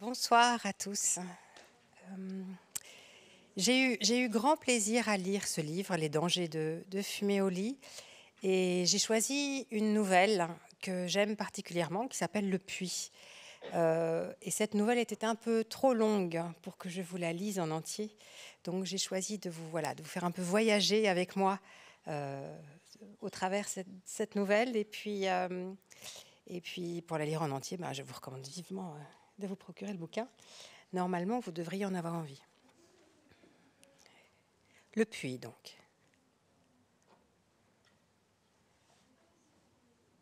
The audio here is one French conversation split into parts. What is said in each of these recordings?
Bonsoir à tous. Euh, j'ai eu, grand plaisir à lire ce livre, Les dangers de, fumer au lit, et j'ai choisi une nouvelle que j'aime particulièrement, qui s'appelle Le Puits. Euh, et cette nouvelle était un peu trop longue pour que je vous la lise en entier, donc j'ai choisi de vous, voilà, faire un peu voyager avec moi euh, au travers cette, cette nouvelle, et puis, et puis pour la lire en entier, ben, je vous recommande vivement de vous procurer le bouquin. Normalement, vous devriez en avoir envie. Le puits, donc.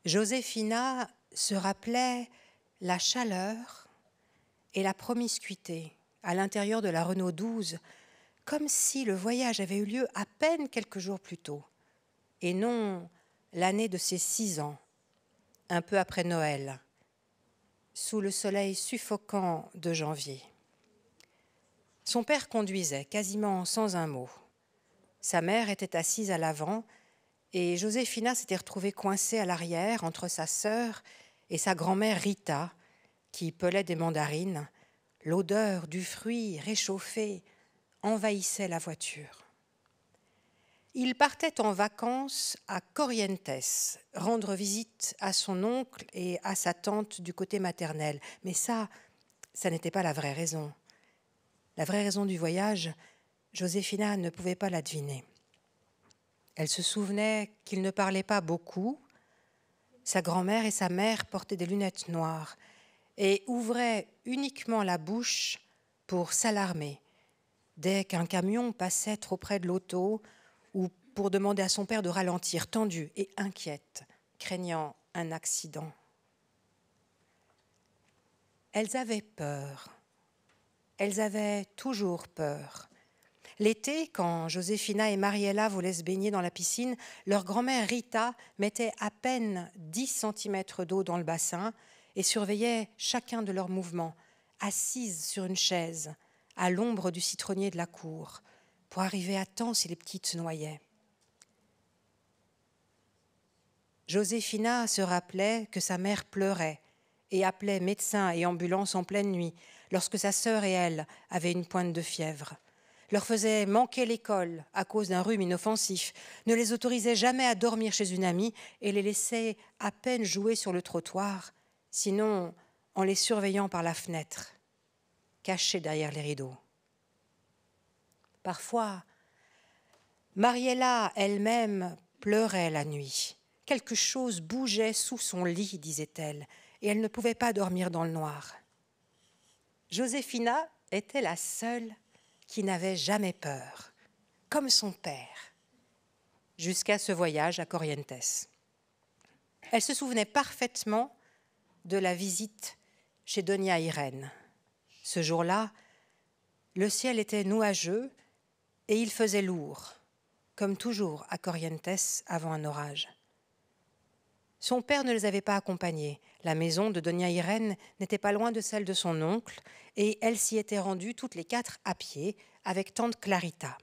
Joséphina se rappelait la chaleur et la promiscuité à l'intérieur de la Renault 12, comme si le voyage avait eu lieu à peine quelques jours plus tôt, et non l'année de ses six ans, un peu après Noël, sous le soleil suffocant de janvier. Son père conduisait, quasiment sans un mot. Sa mère était assise à l'avant, et Joséphina s'était retrouvée coincée à l'arrière entre sa sœur et sa grand-mère Rita, qui pelait des mandarines. L'odeur du fruit réchauffé envahissait la voiture. Il partait en vacances à Corrientes, rendre visite à son oncle et à sa tante du côté maternel. Mais ça, ça n'était pas la vraie raison. La vraie raison du voyage, Joséphina ne pouvait pas la deviner. Elle se souvenait qu'il ne parlait pas beaucoup. Sa grand-mère et sa mère portaient des lunettes noires et ouvraient uniquement la bouche pour s'alarmer dès qu'un camion passait trop près de l'auto pour demander à son père de ralentir, tendue et inquiète, craignant un accident. Elles avaient peur. Elles avaient toujours peur. L'été, quand Joséphina et Mariella voulaient se baigner dans la piscine, leur grand-mère Rita mettait à peine 10 cm d'eau dans le bassin et surveillait chacun de leurs mouvements, assise sur une chaise, à l'ombre du citronnier de la cour, pour arriver à temps si les petites se noyaient. Joséphina se rappelait que sa mère pleurait et appelait médecin et ambulance en pleine nuit, lorsque sa sœur et elle avaient une pointe de fièvre, leur faisait manquer l'école à cause d'un rhume inoffensif, ne les autorisait jamais à dormir chez une amie et les laissait à peine jouer sur le trottoir, sinon en les surveillant par la fenêtre, cachée derrière les rideaux. Parfois, Mariella elle-même pleurait la nuit Quelque chose bougeait sous son lit, disait-elle, et elle ne pouvait pas dormir dans le noir. Joséphina était la seule qui n'avait jamais peur, comme son père, jusqu'à ce voyage à Corrientes. Elle se souvenait parfaitement de la visite chez Donia Irène. Ce jour-là, le ciel était nuageux et il faisait lourd, comme toujours à Corrientes avant un orage. Son père ne les avait pas accompagnés. La maison de Donia Irene n'était pas loin de celle de son oncle, et elle s'y était rendue toutes les quatre à pied, avec tante Clarita.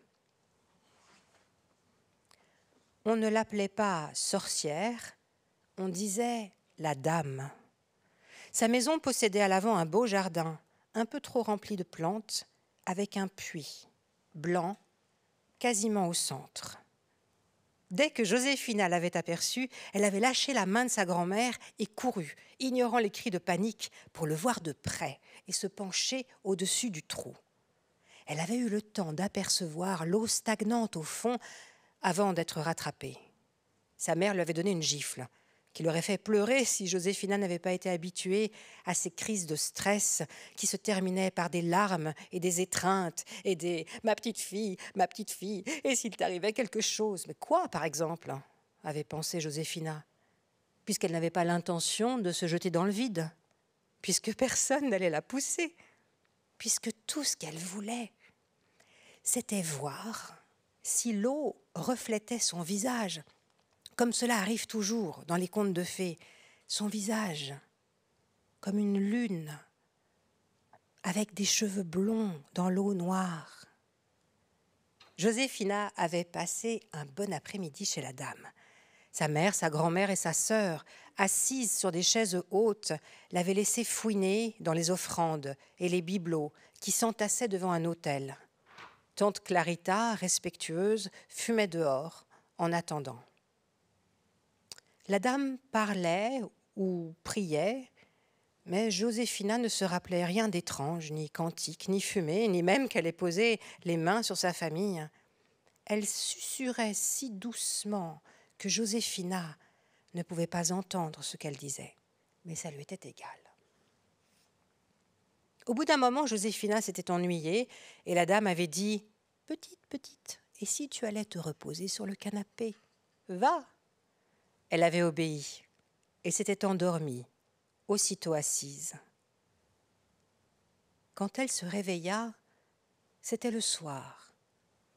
On ne l'appelait pas sorcière, on disait la dame. Sa maison possédait à l'avant un beau jardin, un peu trop rempli de plantes, avec un puits, blanc, quasiment au centre. Dès que Joséphina l'avait aperçu, elle avait lâché la main de sa grand-mère et couru, ignorant les cris de panique, pour le voir de près et se pencher au-dessus du trou. Elle avait eu le temps d'apercevoir l'eau stagnante au fond avant d'être rattrapée. Sa mère lui avait donné une gifle qui l'aurait fait pleurer si Joséphina n'avait pas été habituée à ces crises de stress qui se terminaient par des larmes et des étreintes et des ⁇ ma petite fille, ma petite fille, et s'il t'arrivait quelque chose ?⁇ Mais quoi, par exemple avait pensé Joséphina, puisqu'elle n'avait pas l'intention de se jeter dans le vide, puisque personne n'allait la pousser, puisque tout ce qu'elle voulait, c'était voir si l'eau reflétait son visage comme cela arrive toujours dans les contes de fées, son visage, comme une lune, avec des cheveux blonds dans l'eau noire. Joséphina avait passé un bon après-midi chez la dame. Sa mère, sa grand-mère et sa sœur, assises sur des chaises hautes, l'avaient laissée fouiner dans les offrandes et les bibelots qui s'entassaient devant un autel. Tante Clarita, respectueuse, fumait dehors en attendant. La dame parlait ou priait, mais Joséphina ne se rappelait rien d'étrange, ni cantique, ni fumée, ni même qu'elle ait posé les mains sur sa famille. Elle susurrait si doucement que Joséphina ne pouvait pas entendre ce qu'elle disait, mais ça lui était égal. Au bout d'un moment, Joséphina s'était ennuyée et la dame avait dit Petite, petite, et si tu allais te reposer sur le canapé Va, elle avait obéi et s'était endormie, aussitôt assise. Quand elle se réveilla, c'était le soir,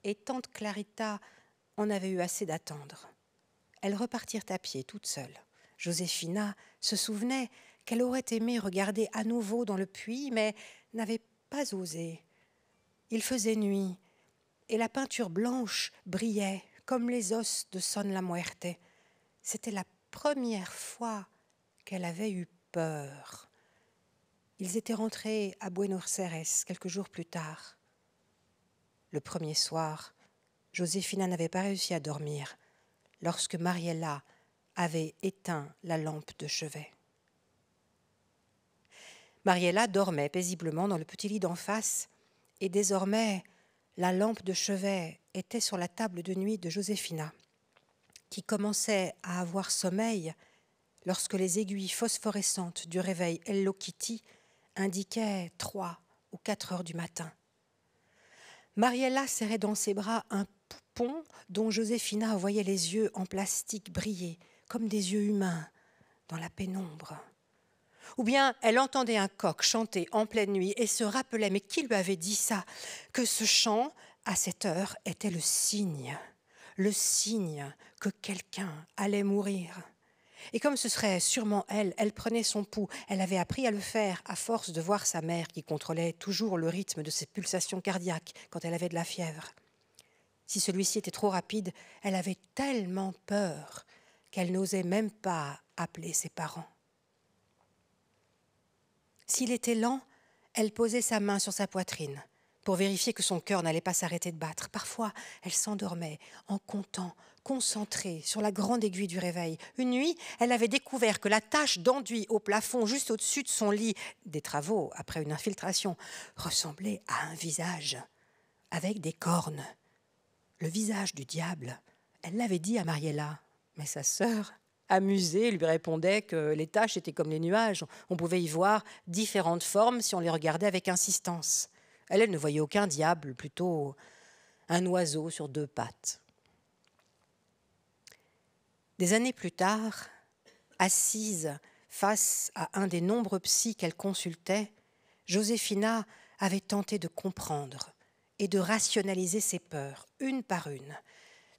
et tante Clarita en avait eu assez d'attendre. Elles repartirent à pied toutes seules. Joséphina se souvenait qu'elle aurait aimé regarder à nouveau dans le puits, mais n'avait pas osé. Il faisait nuit, et la peinture blanche brillait comme les os de Son la Muerte. C'était la première fois qu'elle avait eu peur. Ils étaient rentrés à Buenos Aires quelques jours plus tard. Le premier soir, Joséphina n'avait pas réussi à dormir lorsque Mariella avait éteint la lampe de chevet. Mariella dormait paisiblement dans le petit lit d'en face, et désormais la lampe de chevet était sur la table de nuit de Joséphina qui commençait à avoir sommeil lorsque les aiguilles phosphorescentes du réveil Hello Kitty indiquaient trois ou quatre heures du matin. Mariella serrait dans ses bras un poupon dont Joséphina voyait les yeux en plastique briller, comme des yeux humains, dans la pénombre. Ou bien elle entendait un coq chanter en pleine nuit et se rappelait, mais qui lui avait dit ça Que ce chant, à cette heure, était le signe, le signe que quelqu'un allait mourir. Et comme ce serait sûrement elle, elle prenait son pouls, elle avait appris à le faire à force de voir sa mère qui contrôlait toujours le rythme de ses pulsations cardiaques quand elle avait de la fièvre. Si celui-ci était trop rapide, elle avait tellement peur qu'elle n'osait même pas appeler ses parents. S'il était lent, elle posait sa main sur sa poitrine pour vérifier que son cœur n'allait pas s'arrêter de battre. Parfois, elle s'endormait en comptant concentrée sur la grande aiguille du réveil. Une nuit, elle avait découvert que la tache d'enduit au plafond, juste au-dessus de son lit, des travaux après une infiltration, ressemblait à un visage avec des cornes. Le visage du diable. Elle l'avait dit à Mariella, mais sa sœur, amusée, lui répondait que les taches étaient comme les nuages. On pouvait y voir différentes formes si on les regardait avec insistance. Elle, elle ne voyait aucun diable, plutôt un oiseau sur deux pattes. Des années plus tard, assise face à un des nombreux psys qu'elle consultait, Joséphina avait tenté de comprendre et de rationaliser ses peurs, une par une,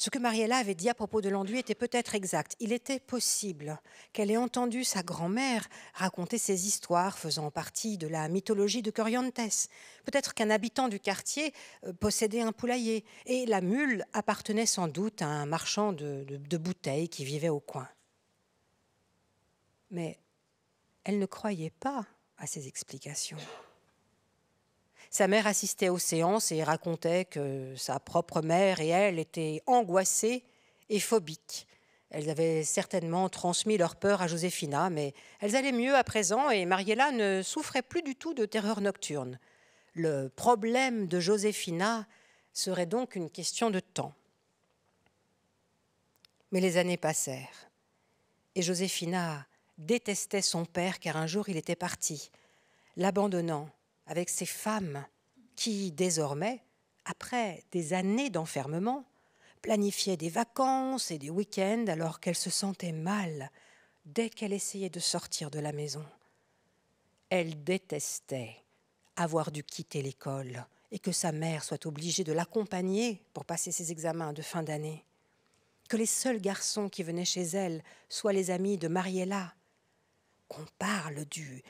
ce que Mariella avait dit à propos de l'enduit était peut-être exact. Il était possible qu'elle ait entendu sa grand-mère raconter ses histoires faisant partie de la mythologie de Corrientes. Peut-être qu'un habitant du quartier euh, possédait un poulailler, et la mule appartenait sans doute à un marchand de, de bouteilles qui vivait au coin. Mais elle ne croyait pas à ces explications. Sa mère assistait aux séances et racontait que sa propre mère et elle étaient angoissées et phobiques. Elles avaient certainement transmis leur peur à Joséphina, mais elles allaient mieux à présent et Mariella ne souffrait plus du tout de terreur nocturne. Le problème de Joséphina serait donc une question de temps. Mais les années passèrent, et Joséphina détestait son père car un jour il était parti, l'abandonnant avec ces femmes qui, désormais, après des années d'enfermement, planifiaient des vacances et des week-ends alors qu'elles se sentaient mal dès qu'elle essayait de sortir de la maison. Elle détestait avoir dû quitter l'école et que sa mère soit obligée de l'accompagner pour passer ses examens de fin d'année. Que les seuls garçons qui venaient chez elle soient les amis de Mariella. Qu'on parle du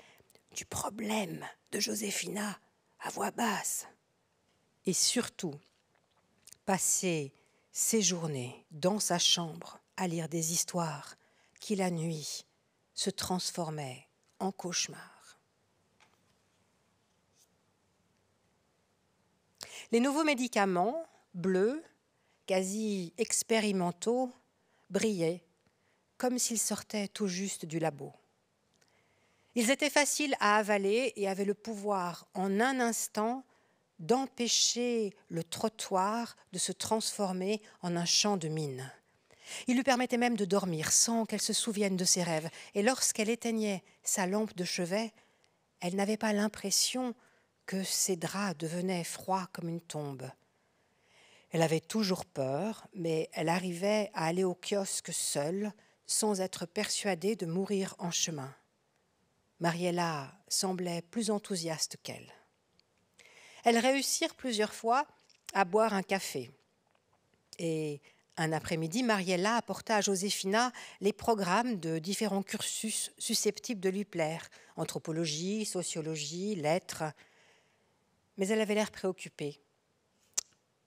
du problème de Joséphina à voix basse. Et surtout, passer ses journées dans sa chambre à lire des histoires qui la nuit se transformaient en cauchemars. Les nouveaux médicaments bleus, quasi expérimentaux, brillaient comme s'ils sortaient tout juste du labo. Ils étaient faciles à avaler et avaient le pouvoir en un instant d'empêcher le trottoir de se transformer en un champ de mine. Ils lui permettait même de dormir sans qu'elle se souvienne de ses rêves, et lorsqu'elle éteignait sa lampe de chevet, elle n'avait pas l'impression que ses draps devenaient froids comme une tombe. Elle avait toujours peur, mais elle arrivait à aller au kiosque seule, sans être persuadée de mourir en chemin. Mariella semblait plus enthousiaste qu'elle. Elles réussirent plusieurs fois à boire un café. Et un après-midi, Mariella apporta à Joséphina les programmes de différents cursus susceptibles de lui plaire anthropologie, sociologie, lettres. Mais elle avait l'air préoccupée.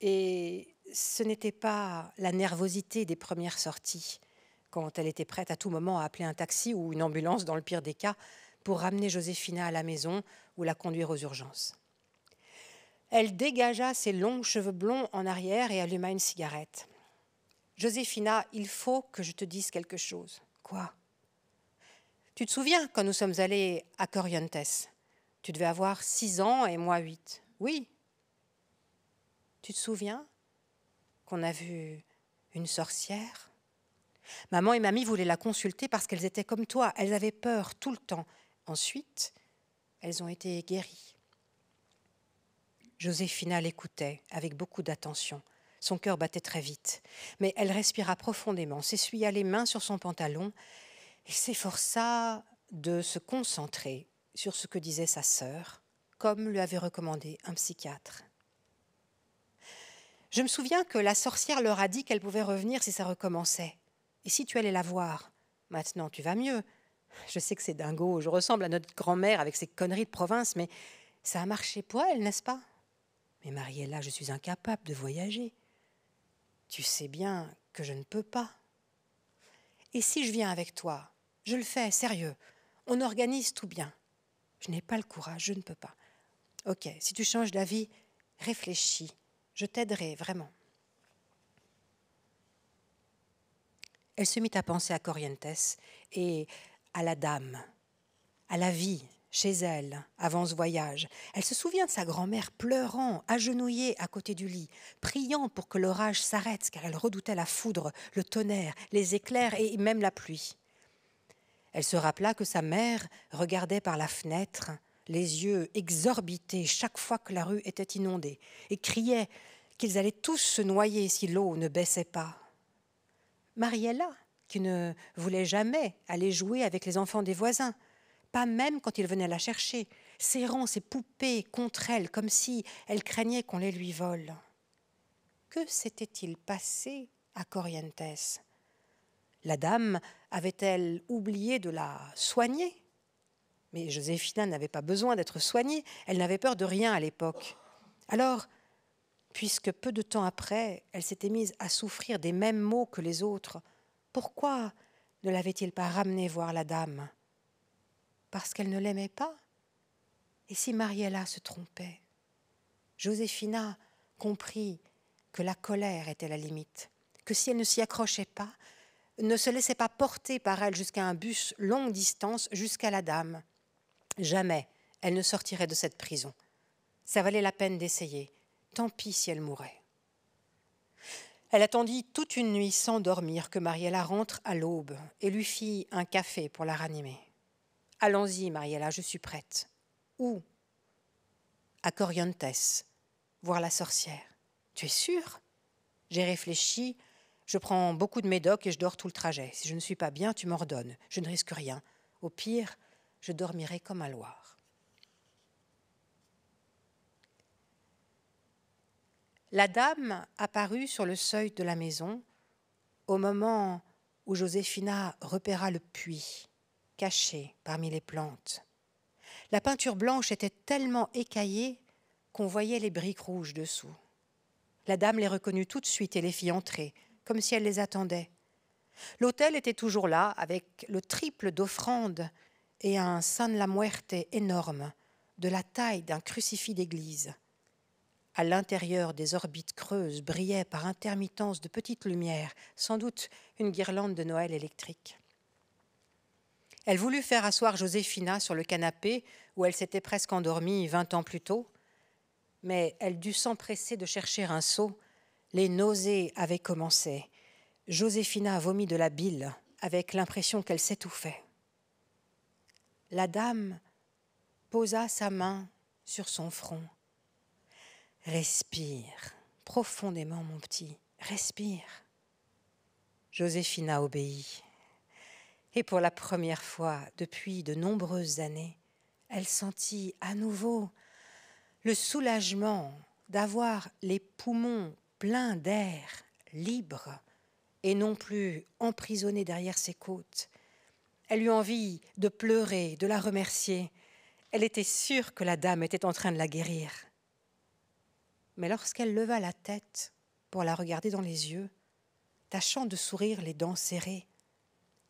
Et ce n'était pas la nervosité des premières sorties, quand elle était prête à tout moment à appeler un taxi ou une ambulance dans le pire des cas, pour ramener Joséphina à la maison ou la conduire aux urgences. Elle dégagea ses longs cheveux blonds en arrière et alluma une cigarette. Joséphina, il faut que je te dise quelque chose. Quoi Tu te souviens quand nous sommes allés à Corrientes Tu devais avoir six ans et moi huit. Oui. Tu te souviens qu'on a vu une sorcière Maman et mamie voulaient la consulter parce qu'elles étaient comme toi, elles avaient peur tout le temps, Ensuite, elles ont été guéries. Joséphina l'écoutait avec beaucoup d'attention. Son cœur battait très vite, mais elle respira profondément, s'essuya les mains sur son pantalon et s'efforça de se concentrer sur ce que disait sa sœur, comme lui avait recommandé un psychiatre. Je me souviens que la sorcière leur a dit qu'elle pouvait revenir si ça recommençait. Et si tu allais la voir Maintenant tu vas mieux, je sais que c'est dingo, je ressemble à notre grand-mère avec ses conneries de province, mais ça a marché pour elle, n'est-ce pas Mais Mariella, je suis incapable de voyager. Tu sais bien que je ne peux pas. Et si je viens avec toi Je le fais, sérieux. On organise tout bien. Je n'ai pas le courage, je ne peux pas. Ok, si tu changes d'avis, réfléchis. Je t'aiderai vraiment. Elle se mit à penser à Corrientes et à la dame, à la vie, chez elle, avant ce voyage. Elle se souvient de sa grand-mère pleurant, agenouillée à côté du lit, priant pour que l'orage s'arrête, car elle redoutait la foudre, le tonnerre, les éclairs et même la pluie. Elle se rappela que sa mère regardait par la fenêtre, les yeux exorbités chaque fois que la rue était inondée, et criait qu'ils allaient tous se noyer si l'eau ne baissait pas. Mariella qui ne voulait jamais aller jouer avec les enfants des voisins, pas même quand il venait la chercher, serrant ses poupées contre elle comme si elle craignait qu'on les lui vole. Que s'était-il passé à Corrientes La dame avait-elle oublié de la soigner Mais Joséphina n'avait pas besoin d'être soignée, elle n'avait peur de rien à l'époque. Alors, puisque peu de temps après, elle s'était mise à souffrir des mêmes maux que les autres, pourquoi ne l'avait-il pas ramené voir la dame Parce qu'elle ne l'aimait pas. Et si Mariella se trompait Joséphina comprit que la colère était la limite, que si elle ne s'y accrochait pas, ne se laissait pas porter par elle jusqu'à un bus longue distance jusqu'à la dame, jamais elle ne sortirait de cette prison. Ça valait la peine d'essayer, tant pis si elle mourait. Elle attendit toute une nuit sans dormir que Mariella rentre à l'aube et lui fit un café pour la ranimer. Allons-y, Mariella, je suis prête. Où À Corrientes, voir la sorcière. Tu es sûre J'ai réfléchi. Je prends beaucoup de médocs et je dors tout le trajet. Si je ne suis pas bien, tu m'ordonnes. Je ne risque rien. Au pire, je dormirai comme à Loire. » La dame apparut sur le seuil de la maison au moment où Joséphina repéra le puits caché parmi les plantes. La peinture blanche était tellement écaillée qu'on voyait les briques rouges dessous. La dame les reconnut tout de suite et les fit entrer, comme si elle les attendait. L'autel était toujours là, avec le triple d'offrandes et un San la Muerte énorme, de la taille d'un crucifix d'église. À l'intérieur des orbites creuses brillaient par intermittence de petites lumières, sans doute une guirlande de Noël électrique. Elle voulut faire asseoir Joséphina sur le canapé où elle s'était presque endormie vingt ans plus tôt, mais elle dut s'empresser de chercher un seau. Les nausées avaient commencé. Joséphina vomit de la bile, avec l'impression qu'elle s'étouffait. La dame posa sa main sur son front. Respire profondément, mon petit, respire. Joséphina obéit. Et pour la première fois depuis de nombreuses années, elle sentit à nouveau le soulagement d'avoir les poumons pleins d'air, libres, et non plus emprisonnés derrière ses côtes. Elle eut envie de pleurer, de la remercier. Elle était sûre que la dame était en train de la guérir. Mais lorsqu'elle leva la tête pour la regarder dans les yeux, tâchant de sourire les dents serrées,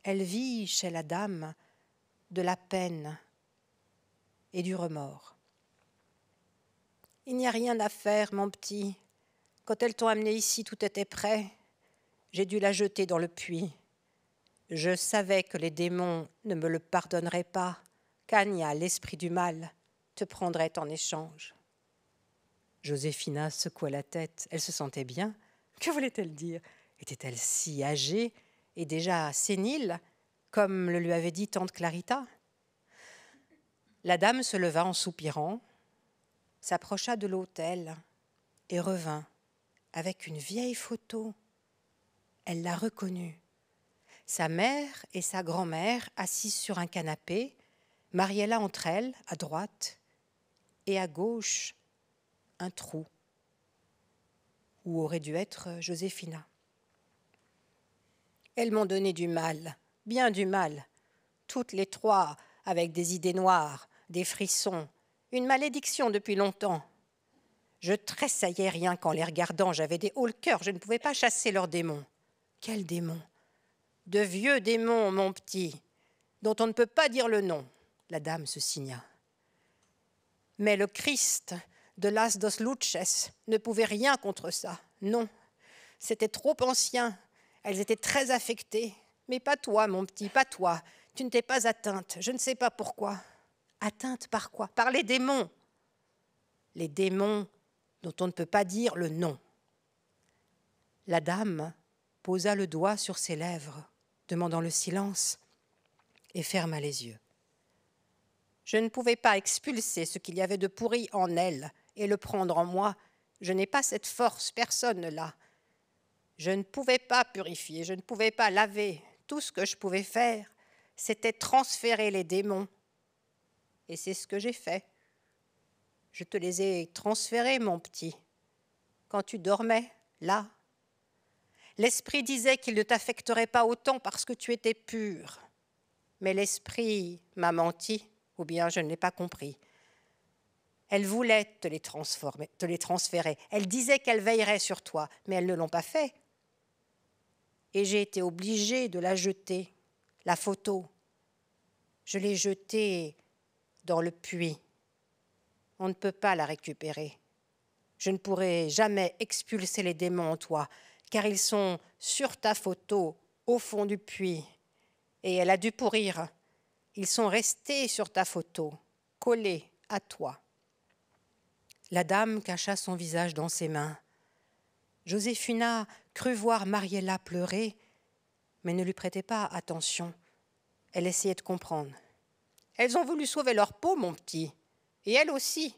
elle vit chez la dame de la peine et du remords. Il n'y a rien à faire, mon petit. Quand elles t'ont amené ici, tout était prêt. J'ai dû la jeter dans le puits. Je savais que les démons ne me le pardonneraient pas. qu'Agna, l'esprit du mal, te prendrait en échange. Joséphina secoua la tête. Elle se sentait bien. Que voulait-elle dire Était-elle si âgée et déjà sénile, comme le lui avait dit tante Clarita La dame se leva en soupirant, s'approcha de l'autel et revint avec une vieille photo. Elle la reconnut. Sa mère et sa grand-mère assises sur un canapé, Mariella entre elles, à droite, et à gauche, un trou où aurait dû être Joséphina. Elles m'ont donné du mal, bien du mal, toutes les trois, avec des idées noires, des frissons, une malédiction depuis longtemps. Je tressaillais rien qu'en les regardant, j'avais des hauts le cœur, je ne pouvais pas chasser leurs démons. Quels démons De vieux démons, mon petit, dont on ne peut pas dire le nom. La dame se signa. Mais le Christ de Las dos Luches ne pouvaient rien contre ça. Non, c'était trop ancien. Elles étaient très affectées. Mais pas toi, mon petit, pas toi. Tu ne t'es pas atteinte. Je ne sais pas pourquoi. Atteinte par quoi Par les démons. Les démons dont on ne peut pas dire le nom. La dame posa le doigt sur ses lèvres, demandant le silence, et ferma les yeux. Je ne pouvais pas expulser ce qu'il y avait de pourri en elle, et le prendre en moi. Je n'ai pas cette force, personne là. Je ne pouvais pas purifier, je ne pouvais pas laver. Tout ce que je pouvais faire, c'était transférer les démons. Et c'est ce que j'ai fait. Je te les ai transférés, mon petit, quand tu dormais, là. L'esprit disait qu'il ne t'affecterait pas autant parce que tu étais pur. Mais l'esprit m'a menti, ou bien je ne l'ai pas compris. Elle voulait te les, transformer, les transférer. Elle disait qu'elle veillerait sur toi, mais elles ne l'ont pas fait. Et j'ai été obligée de la jeter, la photo. Je l'ai jetée dans le puits. On ne peut pas la récupérer. Je ne pourrai jamais expulser les démons en toi, car ils sont sur ta photo, au fond du puits. Et elle a dû pourrir. Ils sont restés sur ta photo, collés à toi. La dame cacha son visage dans ses mains. Joséphina crut voir Mariella pleurer, mais ne lui prêtait pas attention. Elle essayait de comprendre. Elles ont voulu sauver leur peau, mon petit, et elle aussi.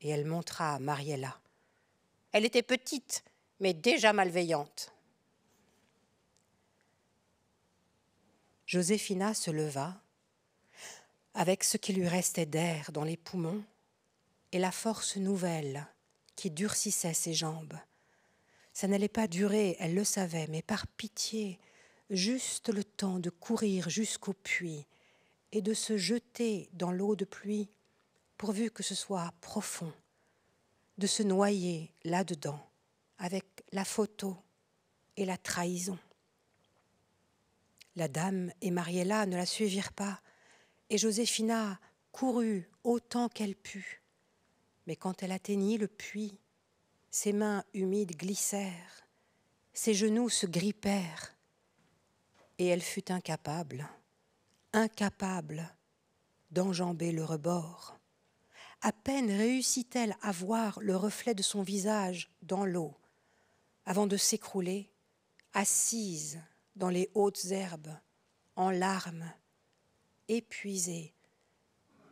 Et elle montra à Mariella. Elle était petite, mais déjà malveillante. Joséphina se leva, avec ce qui lui restait d'air dans les poumons, et la force nouvelle qui durcissait ses jambes. Ça n'allait pas durer, elle le savait, mais par pitié, juste le temps de courir jusqu'au puits et de se jeter dans l'eau de pluie, pourvu que ce soit profond, de se noyer là-dedans, avec la photo et la trahison. La dame et Mariella ne la suivirent pas, et Joséphina courut autant qu'elle put. Mais quand elle atteignit le puits, ses mains humides glissèrent, ses genoux se grippèrent, et elle fut incapable, incapable d'enjamber le rebord. À peine réussit-elle à voir le reflet de son visage dans l'eau, avant de s'écrouler, assise dans les hautes herbes, en larmes, épuisée,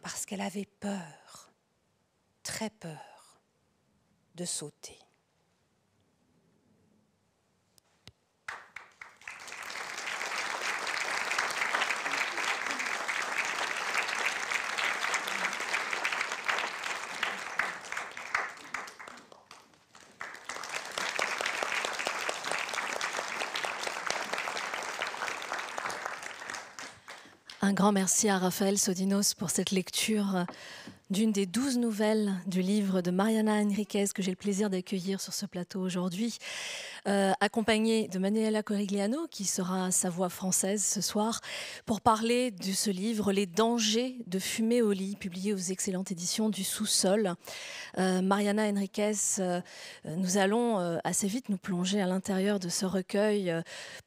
parce qu'elle avait peur très peur de sauter. Un grand merci à Raphaël Sodinos pour cette lecture d'une des douze nouvelles du livre de Mariana Enriquez que j'ai le plaisir d'accueillir sur ce plateau aujourd'hui. Euh, accompagnée de Manuela Corigliano, qui sera sa voix française ce soir, pour parler de ce livre, Les dangers de fumer au lit, publié aux excellentes éditions du Sous-Sol. Euh, Mariana Henriquez euh, nous allons assez vite nous plonger à l'intérieur de ce recueil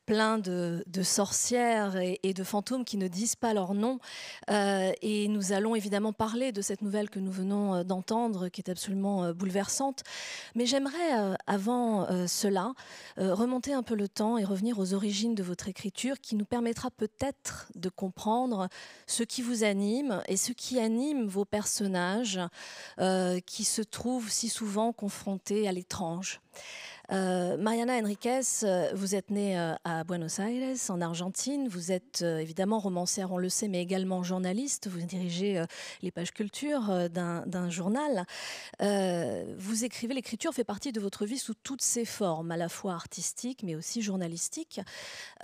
plein de, sorcières et, de fantômes qui ne disent pas leur nom. et nous allons évidemment parler de cette nouvelle que nous venons d'entendre, qui est absolument bouleversante. Mais j'aimerais, avant cela, euh, remonter un peu le temps et revenir aux origines de votre écriture qui nous permettra peut-être de comprendre ce qui vous anime et ce qui anime vos personnages euh, qui se trouvent si souvent confrontés à l'étrange. Euh, Mariana Enriquez, euh, vous êtes née euh, à Buenos Aires, en Argentine. Vous êtes évidemment romancière, on le sait, mais également journaliste. Vous dirigez les pages culture d'un journal. vous écrivez, l'écriture fait partie de votre vie sous toutes ses formes, à la fois artistique, mais aussi journalistique.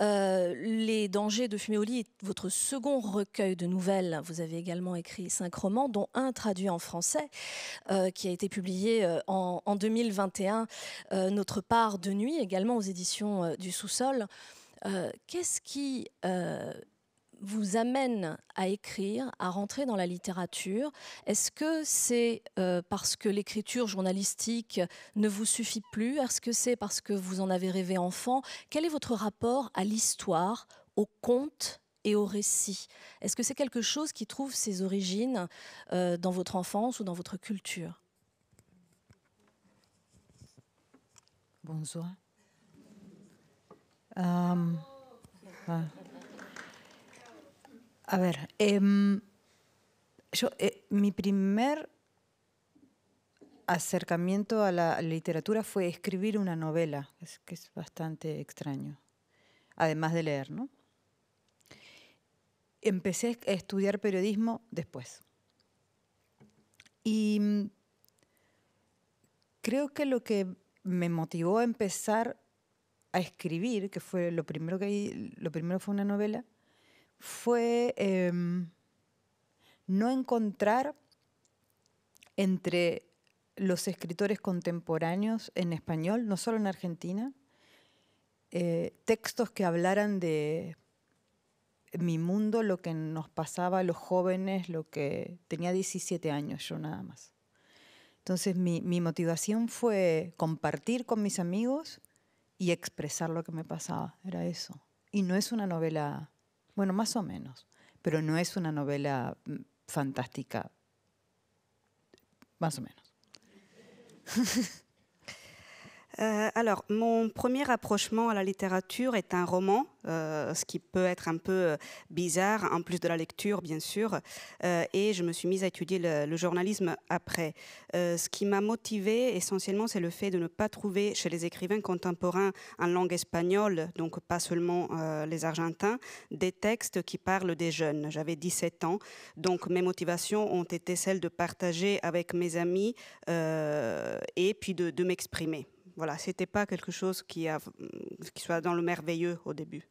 les dangers de fumer est votre second recueil de nouvelles. Vous avez également écrit cinq romans, dont un traduit en français, qui a été publié en, en 2021. notre part de nuit également aux éditions euh, du sous-sol. Euh, qu'est-ce qui euh, vous amène à écrire, à rentrer dans la littérature Est-ce que c'est parce que l'écriture journalistique ne vous suffit plus Est-ce que c'est parce que vous en avez rêvé enfant Quel est votre rapport à l'histoire, au conte et au récit Est-ce que c'est quelque chose qui trouve ses origines dans votre enfance ou dans votre culture Bonsoir. Ah. A ver, em, yo, eh, mi primer acercamiento a la, literatura fue escribir una novela, que es bastante extraño, además de leer, ¿no? Empecé a estudiar periodismo después. Y mm, creo que lo que me motivó a empezar a escribir, que fue lo primero que lo primero fue una novela, fue em, no encontrar entre los escritores contemporáneos en español, no solo en Argentina, eh, textos que hablaran de mi mundo, lo que nos pasaba a los jóvenes, lo que tenía 17 años yo nada más. Entonces mi, motivación fue compartir con mis amigos y expresar lo que me pasaba, era eso. Y no es una novela, bueno, más o menos, pero no es una novela mm, fantástica, más o menos. Euh, alors, mon premier approchement à la littérature est un roman, euh, ce qui peut être un peu euh, bizarre, en plus de la lecture, bien sûr. et je me suis mise à étudier le, journalisme après. ce qui m'a motivée essentiellement, c'est le fait de ne pas trouver chez les écrivains contemporains en langue espagnole, donc pas seulement les Argentins, des textes qui parlent des jeunes. J'avais 17 ans, donc mes motivations ont été celles de partager avec mes amis et puis de m'exprimer voilà, c'était pas quelque chose qui, a, qui soit dans le merveilleux au début.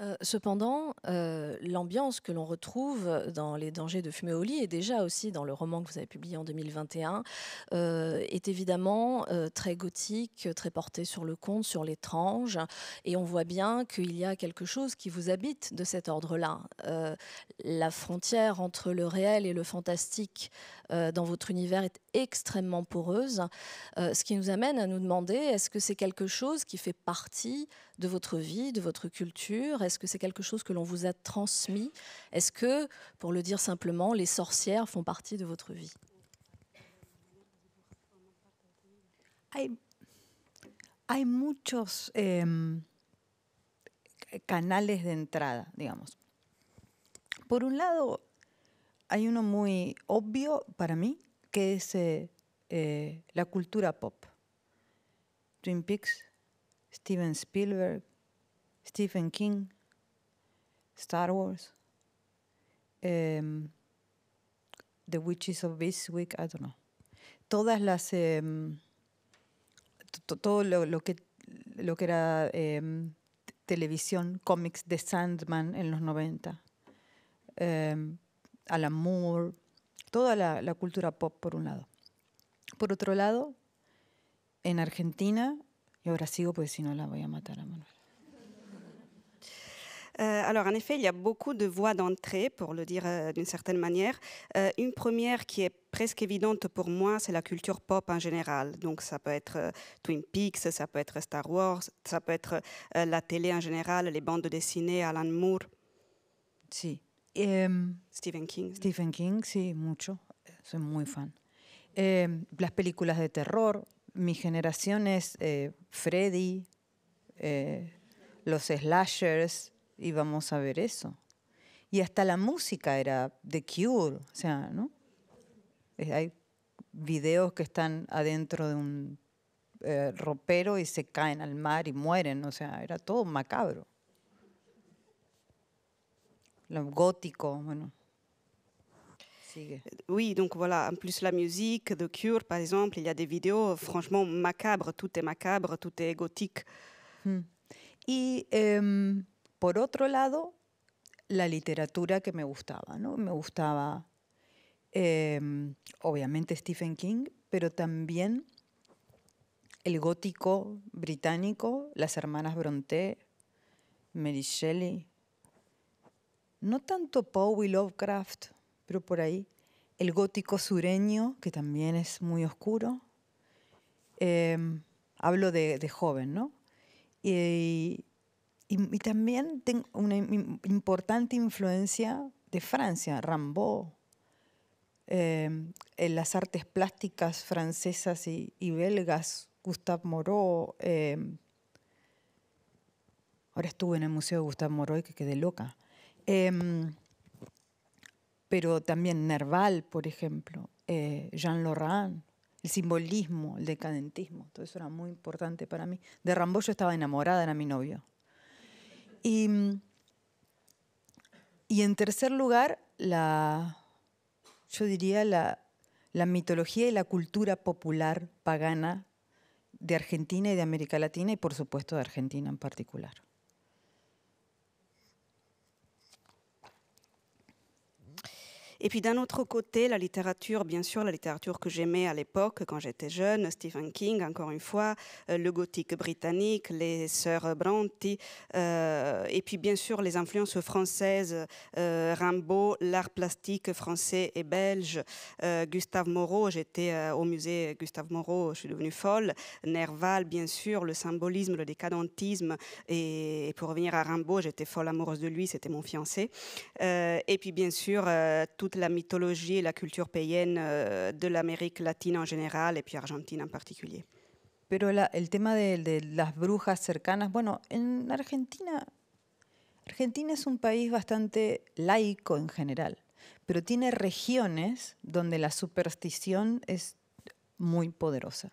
Euh, cependant, euh, l'ambiance que l'on retrouve dans Les dangers de fumer au lit et déjà aussi dans le roman que vous avez publié en 2021 euh, est évidemment très gothique, très portée sur le conte, sur l'étrange. Et on voit bien qu'il y a quelque chose qui vous habite de cet ordre-là. la frontière entre le réel et le fantastique euh, dans votre univers est extrêmement poreuse, euh, ce qui nous amène à nous demander est-ce que c'est quelque chose qui fait partie de votre vie, de votre culture Est-ce que c'est quelque chose que l'on vous a transmis Est-ce que, pour le dire simplement, les sorcières font partie de votre vie Il y a eh, canales de entrada, digamos. Por un hay uno muy obvio para mí, que es eh, eh, la cultura pop. Dream Peaks, Steven Spielberg, Stephen King, Star Wars, em, The Witches of Eastwick, I don't know. Todas las. Em, todo lo, que, lo que era em, televisión, cómics de Sandman en los 90 Alan Moore, toute la, culture pop pour un lado. Por otro lado, en Argentina, et ahora sigo porque la Manuel. Euh, alors en effet, il y a beaucoup de voies d'entrée, pour le dire euh, d'une certaine manière. Euh, une première qui est presque évidente pour moi, c'est la culture pop en général. Donc ça peut être Twin Peaks, ça peut être Star Wars, ça peut être la télé en général, les bandes dessinées, Alan Moore. Si. Em, Stephen King. Stephen King, sí, mucho. Eh, soy muy fan. Em, las películas de terror. Mi generación es eh, Freddy, eh, los slashers. Íbamos a ver eso. Y hasta la música era The Cure. O sea, ¿no? Hay videos que están adentro de un ropero y se caen al mar y mueren. O sea, era todo macabro le gótico, bueno. Sí, Oui, donc voilà, en plus la musique, de Cure por ejemplo, il y a des vidéos euh, franchement macabres, tout est macabre, tout est gothique. Hmm. Y em, por otro lado, la literatura que me gustaba, ¿no? Me gustaba em, obviamente Stephen King, pero también el gótico británico, las hermanas Bronte, Mary Shelley, no tanto Poe y Lovecraft, pero por ahí, el gótico sureño, que también es muy oscuro. Em, hablo de, joven, ¿no? Y, también tengo una importante influencia de Francia, Rambaud, em, en las artes plásticas francesas y, belgas, Gustave Moreau. Em. ahora estuve en el Museo de Gustave Moreau y que quedé loca. Em, pero también Nerval, por ejemplo, eh, Jean Lorrain, el simbolismo, el decadentismo, todo eso era muy importante para mí. De Rambo yo estaba enamorada, era mi novio. Y, en tercer lugar, yo diría la mitología y la cultura popular pagana de Argentina y de América Latina y por supuesto de Argentina en particular. Et puis d'un autre côté, la littérature, bien sûr, la littérature que j'aimais à l'époque, quand j'étais jeune, Stephen King, encore une fois, euh, le gothique britannique, les sœurs Brontë, euh, et puis bien sûr les influences françaises, euh, Rimbaud, l'art plastique français et belge, Gustave Moreau, j'étais au musée Gustave Moreau, je suis devenue folle, Nerval, bien sûr, le symbolisme, le décadentisme, et, et pour revenir à Rimbaud, j'étais folle amoureuse de lui, c'était mon fiancé, et puis bien sûr, tout la mitología y la cultura païenne euh, de América Latina en general y Argentina en particular Pero el tema de, de, las brujas cercanas, bueno, en Argentina, Argentina es un país bastante laico en general, pero tiene regiones donde la superstición es muy poderosa.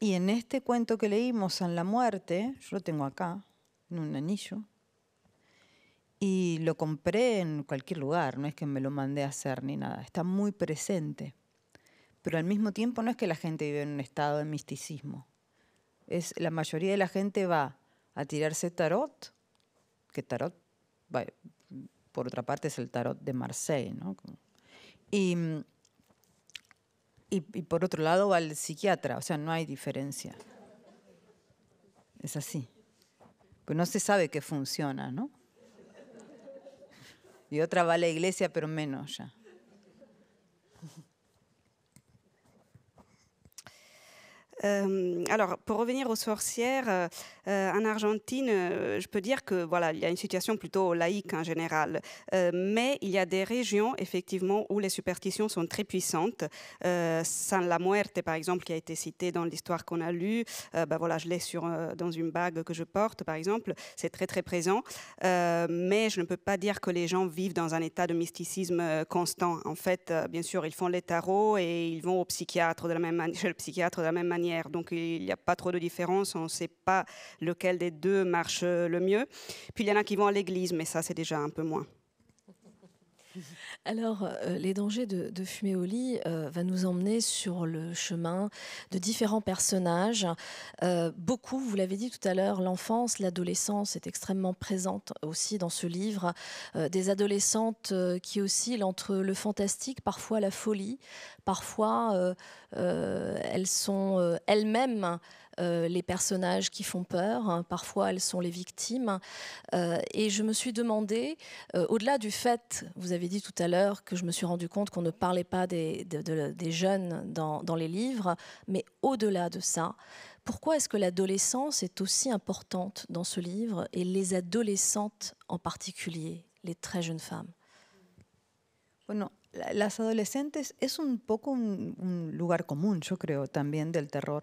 Y en este cuento que leímos, San la Muerte, yo lo tengo acá, en un anillo, y lo compré en cualquier lugar, no es que me lo mandé a hacer ni nada, está muy presente. Pero al mismo tiempo no es que la gente vive en un estado de misticismo. Es, la mayoría de la gente va a tirarse tarot, que tarot, por otra parte, es el tarot de Marseille, ¿no? Y, por otro lado va al psiquiatra, o sea, no hay diferencia. Es así. Pues no se sabe qué funciona, ¿no? y otra va a la iglesia, pero menos ya. Euh, alors, pour revenir aux sorcières, euh, en Argentine, euh, je peux dire que voilà, il y a une situation plutôt laïque en général, mais il y a des régions effectivement où les superstitions sont très puissantes. San La Muerte, par exemple, qui a été citée dans l'histoire qu'on a lue, ben voilà, je l'ai sur dans une bague que je porte, par exemple, c'est très très présent. mais je ne peux pas dire que les gens vivent dans un état de mysticisme constant. En fait, bien sûr, ils font les tarots et ils vont au psychiatre de la même manière, le psychiatre de la même manière donc il n'y a pas trop de différence, on ne sait pas lequel des deux marche le mieux. Puis il y en a qui vont à l'église, mais ça c'est déjà un peu moins. Alors, euh, les dangers de, fumer au lit euh, va nous emmener sur le chemin de différents personnages. Euh, beaucoup, vous l'avez dit tout à l'heure, l'enfance, l'adolescence est extrêmement présente aussi dans ce livre. des adolescentes qui oscillent entre le fantastique, parfois la folie, parfois elles sont elles-mêmes euh, les personnages qui font peur, hein. parfois elles sont les victimes. Euh, et je me suis demandé, euh, au-delà du fait, vous avez dit tout à l'heure que je me suis rendu compte qu'on ne parlait pas des, jeunes dans, les livres, mais au-delà de ça, pourquoi est-ce que l'adolescence est aussi importante dans ce livre et les adolescentes en particulier, les très jeunes femmes Bueno, las adolescentes es un poco un, un, lugar común, yo creo, también del terror.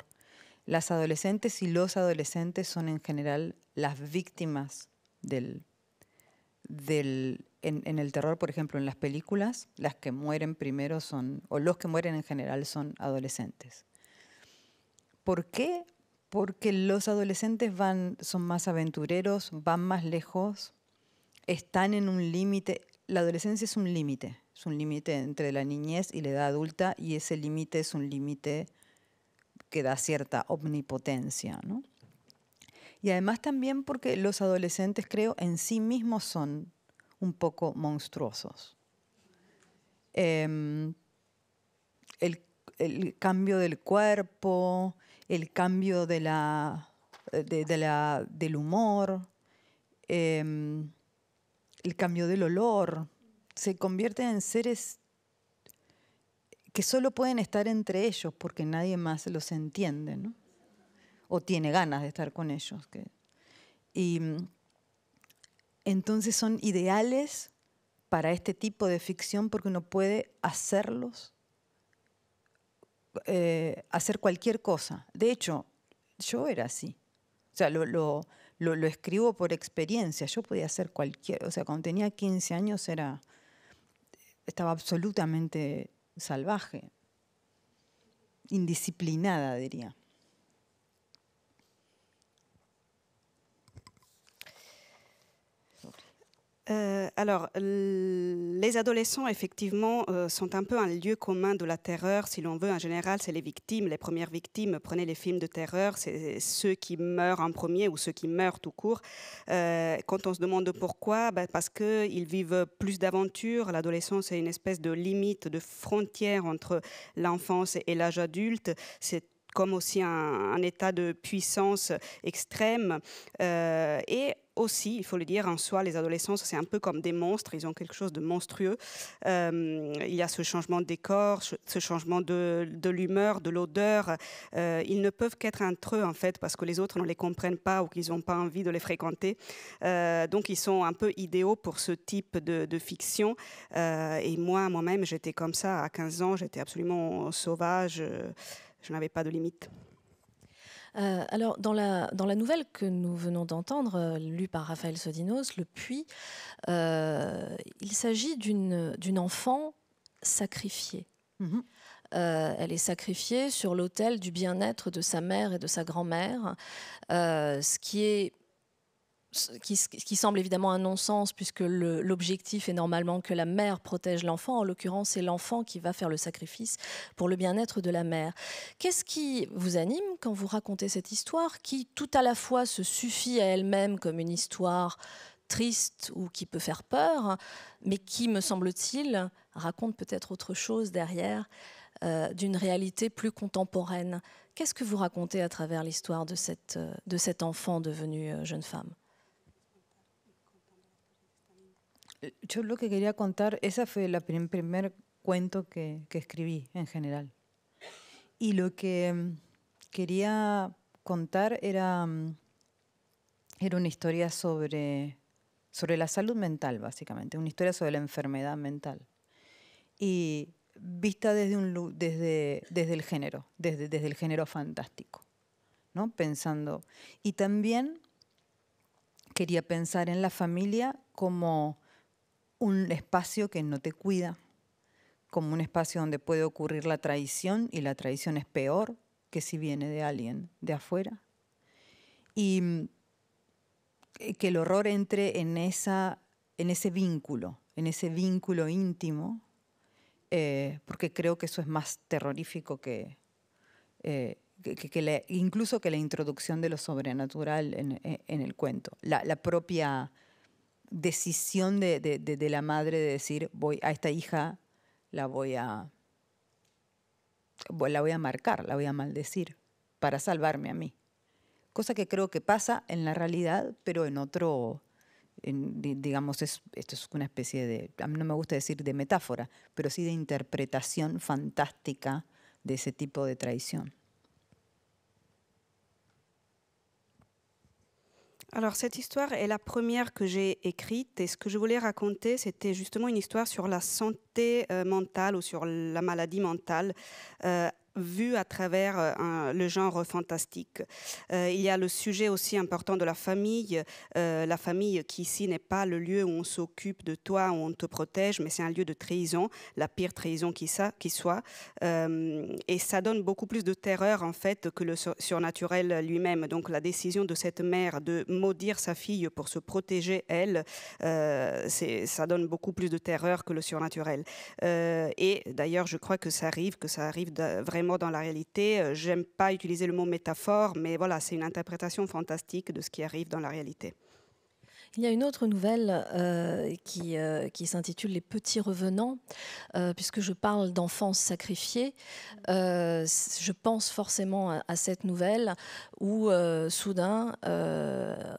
Las adolescentes y los adolescentes son en general las víctimas del, en, el terror, por ejemplo, en las películas, las que mueren primero son, o los que mueren en general son adolescentes. ¿Por qué? Porque los adolescentes van, son más aventureros, van más lejos, están en un límite. La adolescencia es un límite, es un límite entre la niñez y la edad adulta y ese límite es un límite que da cierta omnipotencia. Y además también porque los adolescentes, creo, en sí mismos son un poco monstruosos. Em, el, cambio del cuerpo, el cambio de la, del humor, em, el cambio del olor, se convierten en seres que solo pueden estar entre ellos porque nadie más los entiende, ¿no? O tiene ganas de estar con ellos. Y mm, entonces son ideales para este tipo de ficción porque uno puede hacerlos, eh, hacer cualquier cosa. De hecho, yo era así. O sea, lo, escribo por experiencia. Yo podía hacer cualquier, o sea, cuando tenía 15 años era, estaba absolutamente salvaje, indisciplinada, diría. Euh, alors, les adolescents, effectivement, euh, sont un peu un lieu commun de la terreur, si l'on veut. En général, c'est les victimes, les premières victimes. Prenez les films de terreur, c'est ceux qui meurent en premier ou ceux qui meurent tout court. Euh, quand on se demande pourquoi, bah, parce qu'ils vivent plus d'aventures. L'adolescence est une espèce de limite, de frontière entre l'enfance et l'âge adulte. C'est comme aussi un, état de puissance extrême. et aussi, il faut le dire, en soi, les adolescents, c'est un peu comme des monstres, ils ont quelque chose de monstrueux. Euh, il y a ce changement de décor, ce changement de, l'humeur, de l'odeur. Euh, ils ne peuvent qu'être entre eux, en fait, parce que les autres ne les comprennent pas ou qu'ils n'ont pas envie de les fréquenter. Euh, donc, ils sont un peu idéaux pour ce type de, fiction. et moi, moi-même, j'étais comme ça à 15 ans, j'étais absolument sauvage, je, je n'avais pas de limites. Euh, alors, dans la, dans la nouvelle que nous venons d'entendre, euh, lue par Raphaël Sodinos, Le puits euh, il s'agit d'une enfant sacrifiée. Mhm. elle est sacrifiée sur l'autel du bien-être de sa mère et de sa grand-mère, ce qui est qui, qui, semble évidemment un non-sens puisque l'objectif est normalement que la mère protège l'enfant. En l'occurrence, c'est l'enfant qui va faire le sacrifice pour le bien-être de la mère. Qu'est-ce qui vous anime quand vous racontez cette histoire qui tout à la fois se suffit à elle-même comme une histoire triste ou qui peut faire peur, mais qui, me semble-t-il, raconte peut-être autre chose derrière euh, d'une réalité plus contemporaine. Qu'est-ce que vous racontez à travers l'histoire de cet euh, enfant devenu euh, jeune femme Eh, yo lo que quería contar, esa fue la primer cuento que, que escribí en general. Y lo que mm, quería contar era, mm, era una historia sobre, sobre la salud mental, básicamente, una historia sobre la enfermedad mental. Y vista desde, un, desde, desde el género, desde, desde el género fantástico, ¿no? Pensando. Y también quería pensar en la familia como un espacio que no te cuida, como un espacio donde puede ocurrir la traición y la traición es peor que si viene de alguien de afuera. Y eh, que el horror entre en, esa, en ese vínculo, en ese vínculo íntimo, eh, porque creo que eso es más terrorífico que, eh, incluso que la introducción de lo sobrenatural en, el cuento. la propia decisión de, la madre de decir, voy a esta hija la voy a, la voy a marcar, la voy a maldecir para salvarme a mí. Cosa que creo que pasa en la realidad, pero en otro, digamos, esto es una especie de, a mí no me gusta decir de metáfora, pero sí de interpretación fantástica de ese tipo de traición. Alors cette histoire est la première que j'ai écrite et ce que je voulais raconter, c'était justement une histoire sur la santé euh, mentale ou sur la maladie mentale euh, vu à travers euh, le genre fantastique. Euh, il y a le sujet aussi important de la famille, euh, la famille qui ici n'est pas le lieu où on s'occupe de toi, où on te protège, mais c'est un lieu de trahison, la pire trahison qui, ça, qui soit. et ça donne beaucoup plus de terreur en fait que le surnaturel lui-même. Donc la décision de cette mère de maudire sa fille pour se protéger elle, ça donne beaucoup plus de terreur que le surnaturel. et d'ailleurs, je crois que ça arrive, que ça arrive vraiment dans la réalité. Euh, j'aime pas utiliser le mot métaphore, mais voilà, c'est une interprétation fantastique de ce qui arrive dans la réalité. Il y a une autre nouvelle euh, qui, euh, qui s'intitule Les petits revenants, euh, puisque je parle d'enfance sacrifiée. je pense forcément à, à cette nouvelle où soudain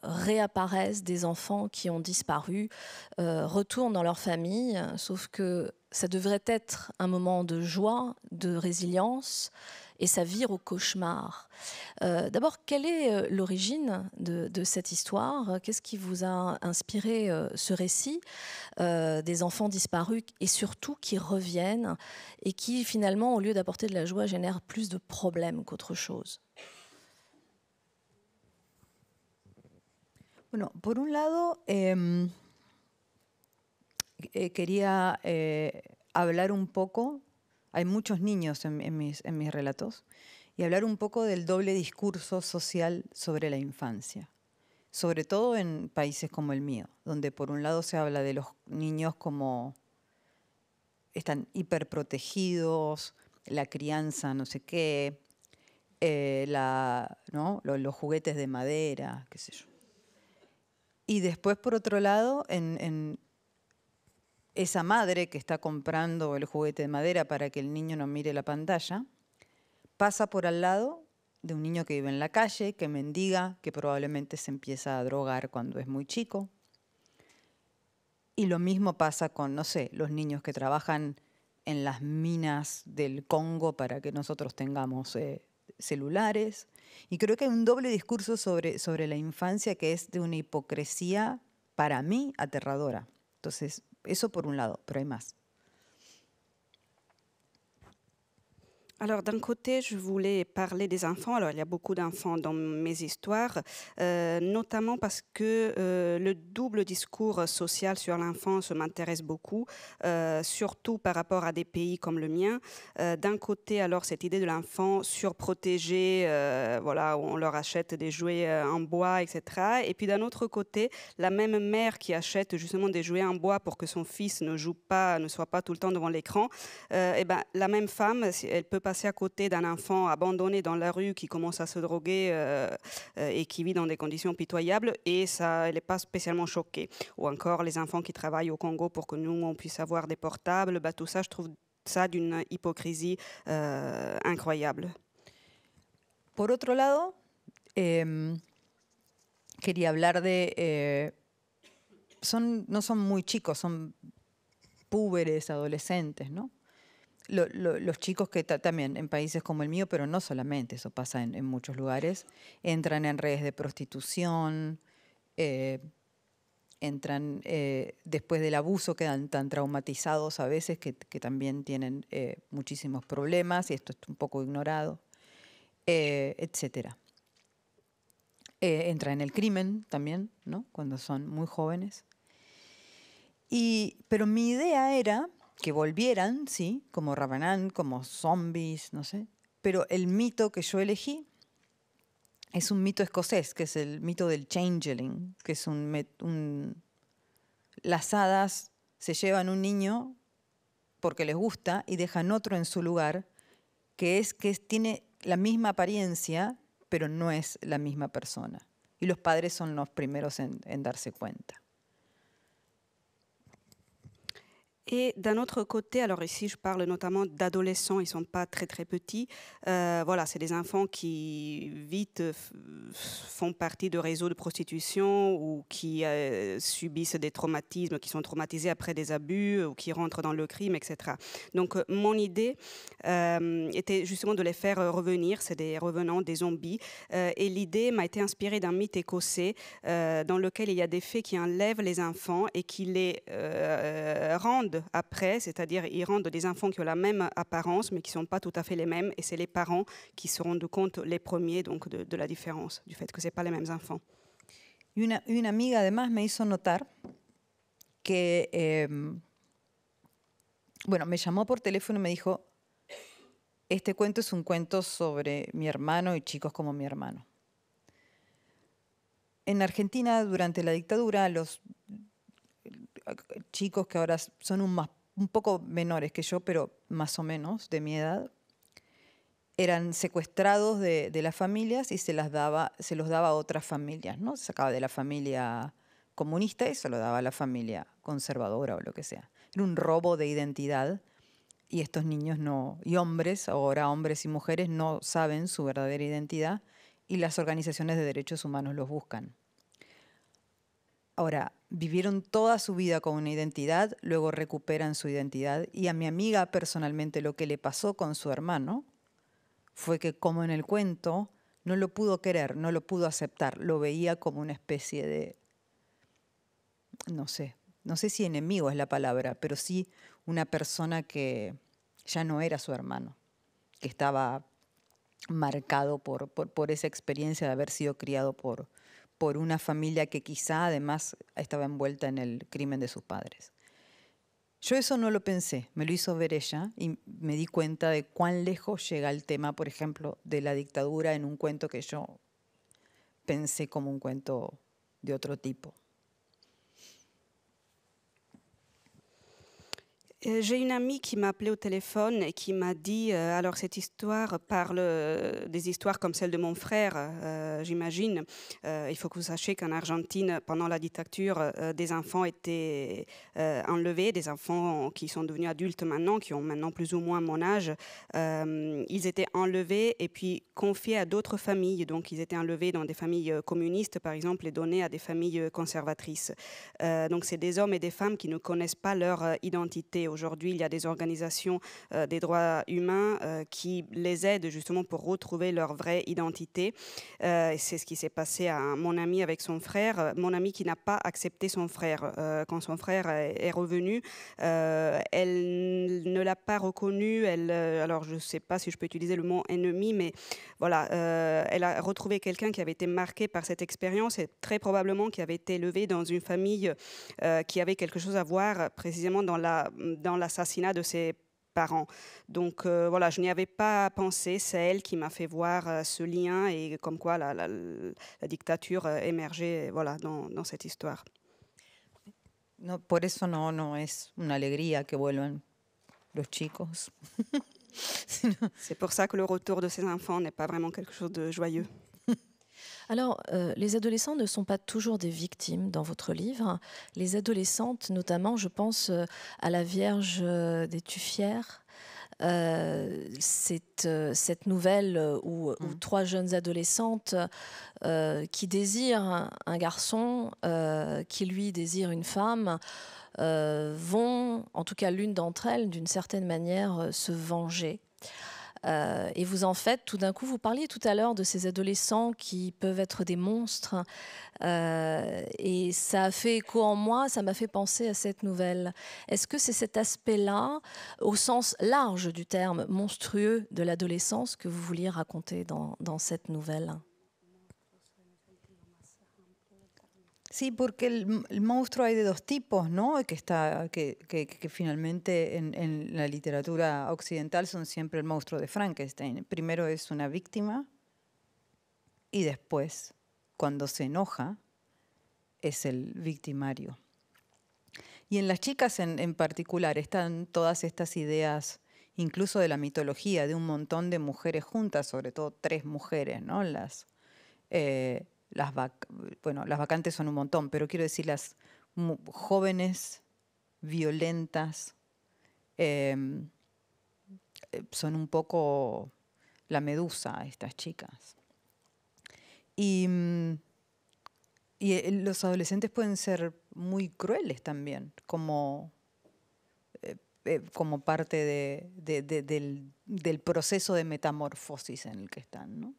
réapparaissent des enfants qui ont disparu, retournent dans leur famille, sauf que ça devrait être un moment de joie, de résilience, et ça vire au cauchemar. Euh, d'abord, quelle est euh, l'origine de, cette histoire Qu'est-ce qui vous a inspiré euh, ce récit des enfants disparus et surtout qui reviennent et qui finalement, au lieu d'apporter de la joie, génèrent plus de problèmes qu'autre chose Bueno, por un lado, eh, eh, quería eh, hablar un poco hay muchos niños en, mis, relatos, y hablar un poco del doble discurso social sobre la infancia, sobre todo en países como el mío, donde por un lado se habla de los niños como están hiperprotegidos, la crianza, no sé qué, eh, la, los, juguetes de madera, qué sé yo. Y después, por otro lado, en, esa madre que está comprando el juguete de madera para que el niño no mire la pantalla, pasa por al lado de un niño que vive en la calle, que mendiga, que probablemente se empieza a drogar cuando es muy chico. Y lo mismo pasa con, no sé, los niños que trabajan en las minas del Congo para que nosotros tengamos eh, celulares. Y creo que hay un doble discurso sobre, sobre la infancia que es de una hipocresía, para mí, aterradora. Entonces, eso por un lado, pero hay más. Alors d'un côté, je voulais parler des enfants. Alors il y a beaucoup d'enfants dans mes histoires, euh, notamment parce que euh, le double discours social sur l'enfance m'intéresse beaucoup, euh, surtout par rapport à des pays comme le mien. d'un côté, alors cette idée de l'enfant surprotégé, voilà, où on leur achète des jouets en bois, etc. Et puis d'un autre côté, la même mère qui achète justement des jouets en bois pour que son fils ne joue pas, ne soit pas tout le temps devant l'écran, et eh ben la même femme, elle peut passer à côté d'un enfant abandonné dans la rue qui commence à se droguer euh, euh, et qui vit dans des conditions pitoyables et ça, elle n'est pas spécialement choquée. Ou encore les enfants qui travaillent au Congo pour que nous, on puisse avoir des portables. Bah, tout ça, je trouve ça d'une hypocrisie euh, incroyable. Por otro lado, eh, quería hablar de... Eh, son, no son muy chicos, son púberes, adolescentes, non los chicos que también en países como el mío, pero no solamente, eso pasa en, muchos lugares, entran en redes de prostitución, eh, entran eh, después del abuso, quedan tan traumatizados a veces que, también tienen eh, muchísimos problemas y esto es un poco ignorado, etc. entra en el crimen también, ¿no? cuando son muy jóvenes. pero mi idea era que volvieran, ¿sí? Como Rabanán, como zombies, no sé. Pero el mito que yo elegí es un mito escocés, que es el mito del changeling, que es un... las hadas se llevan un niño porque les gusta y dejan otro en su lugar, que es que tiene la misma apariencia, pero no es la misma persona. Y los padres son los primeros en darse cuenta. Et d'un autre côté, alors ici je parle notamment d'adolescents, ils ne sont pas très très petits. Euh, voilà, c'est des enfants qui vite font partie de réseaux de prostitution ou qui euh, subissent des traumatismes, qui sont traumatisés après des abus ou qui rentrent dans le crime, etc. Donc euh, mon idée était justement de les faire revenir, c'est des revenants, des zombies. et l'idée m'a été inspirée d'un mythe écossais dans lequel il y a des fées qui enlèvent les enfants et qui les rendent après, c'est-à-dire ils rendent des enfants qui ont la même apparence mais qui ne sont pas tout à fait les mêmes et c'est les parents qui se rendent compte les premiers donc, de, la différence, du fait que ce pas les mêmes enfants. Une, amie, amiga además me hizo notar que, bueno, me llamó por teléfono y me dijo, este cuento es un cuento sobre mi hermano y chicos como mi hermano. En Argentina, durante la dictadura, los, chicos que ahora son un, poco menores que yo, pero más o menos de mi edad, eran secuestrados de, las familias y se, los daba a otras familias, ¿no? Se sacaba de la familia comunista y se lo daba a la familia conservadora o lo que sea. Era un robo de identidad y estos niños no, y hombres, ahora hombres y mujeres, no saben su verdadera identidad y las organizaciones de derechos humanos los buscan. Ahora, vivieron toda su vida con una identidad, luego recuperan su identidad. Y a mi amiga personalmente lo que le pasó con su hermano fue que como en el cuento, no lo pudo querer, no lo pudo aceptar, lo veía como una especie de, no sé, no sé si enemigo es la palabra, pero sí una persona que ya no era su hermano, que estaba marcado por, esa experiencia de haber sido criado por, por una familia que quizá además estaba envuelta en el crimen de sus padres. Yo eso no lo pensé, me lo hizo ver ella y me di cuenta de cuán lejos llega el tema, por ejemplo, de la dictadura en un cuento que yo pensé como un cuento de otro tipo. Euh, j'ai une amie qui m'a appelé au téléphone et qui m'a dit euh, alors cette histoire parle euh, des histoires comme celle de mon frère, j'imagine. il faut que vous sachiez qu'en Argentine, pendant la dictature, des enfants étaient enlevés, des enfants qui sont devenus adultes maintenant, qui ont maintenant plus ou moins mon âge. ils étaient enlevés et puis confiés à d'autres familles. Donc ils étaient enlevés dans des familles communistes, par exemple, et donnés à des familles conservatrices. donc c'est des hommes et des femmes qui ne connaissent pas leur identité Aujourd'hui, il y a des organisations euh, des droits humains euh, qui les aident justement pour retrouver leur vraie identité. Euh, c'est ce qui s'est passé à mon ami avec son frère, mon ami qui n'a pas accepté son frère. quand son frère est revenu, elle ne l'a pas reconnu. Elle, alors, je ne sais pas si je peux utiliser le mot ennemi, mais voilà, elle a retrouvé quelqu'un qui avait été marqué par cette expérience et très probablement qui avait été élevé dans une famille qui avait quelque chose à voir précisément dans la dans l'assassinat de ses parents. Donc euh, voilà, je n'y avais pas pensé. C'est elle qui m'a fait voir euh, ce lien et comme quoi la, dictature euh, émergeait voilà, dans, cette histoire. No, por eso no, no es una alegría que vuelvan los chicos. C'est pour ça que le retour de ces enfants n'est pas vraiment quelque chose de joyeux. Alors, euh, les adolescents ne sont pas toujours des victimes dans votre livre. Les adolescentes, notamment, je pense euh, à la Vierge euh, des Tuffières. Euh, cette, nouvelle où, mmh. trois jeunes adolescentes qui désirent un, un garçon, qui lui désire une femme, vont, en tout cas l'une d'entre elles, d'une certaine manière, se venger. Euh, et vous en faites tout d'un coup, vous parliez tout à l'heure de ces adolescents qui peuvent être des monstres. Euh, et ça a fait écho en moi, ça m'a fait penser à cette nouvelle. Est-ce que c'est cet aspect-là, au sens large du terme, monstrueux de l'adolescence, que vous vouliez raconter dans cette nouvelle Sí, porque el, monstruo hay de dos tipos, ¿no? Que, está, que, finalmente en, la literatura occidental son siempre el monstruo de Frankenstein. Primero es una víctima y después, cuando se enoja, es el victimario. Y en las chicas en, particular están todas estas ideas, incluso de la mitología, de un montón de mujeres juntas, sobre todo tres mujeres, ¿no? Las. Eh, las bueno, las vacantes son un montón, pero quiero decir las jóvenes violentas em, eh, son un poco la medusa estas chicas. Y, mm, eh, los adolescentes pueden ser muy crueles también, como, eh, como parte del, proceso de metamorfosis en el que están. ¿no?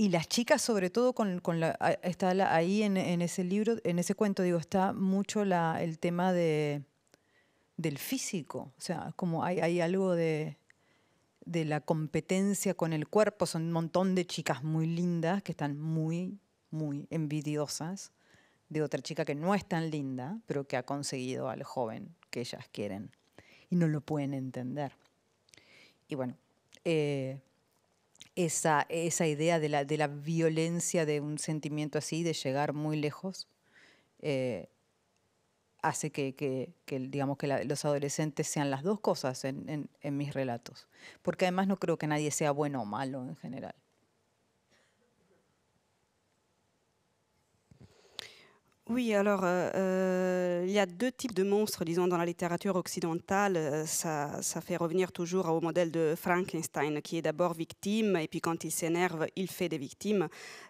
Y las chicas, sobre todo, está ahí en, ese libro, en ese cuento, digo, está mucho el tema del físico. O sea, como hay, algo de, la competencia con el cuerpo. Son un montón de chicas muy lindas que están muy, muy envidiosas de otra chica que no es tan linda, pero que ha conseguido al joven que ellas quieren. Y no lo pueden entender. Y bueno, eh, esa, idea de la, violencia de un sentimiento así, de llegar muy lejos, eh, hace que, digamos, que los adolescentes sean las dos cosas en mis relatos. Porque además no creo que nadie sea bueno o malo en general. Oui, alors euh, euh, il y a deux types de monstres, disons, dans la littérature occidentale. Euh, ça, fait revenir toujours au modèle de Frankenstein, qui est d'abord victime, et puis quand il s'énerve, il fait des victimes.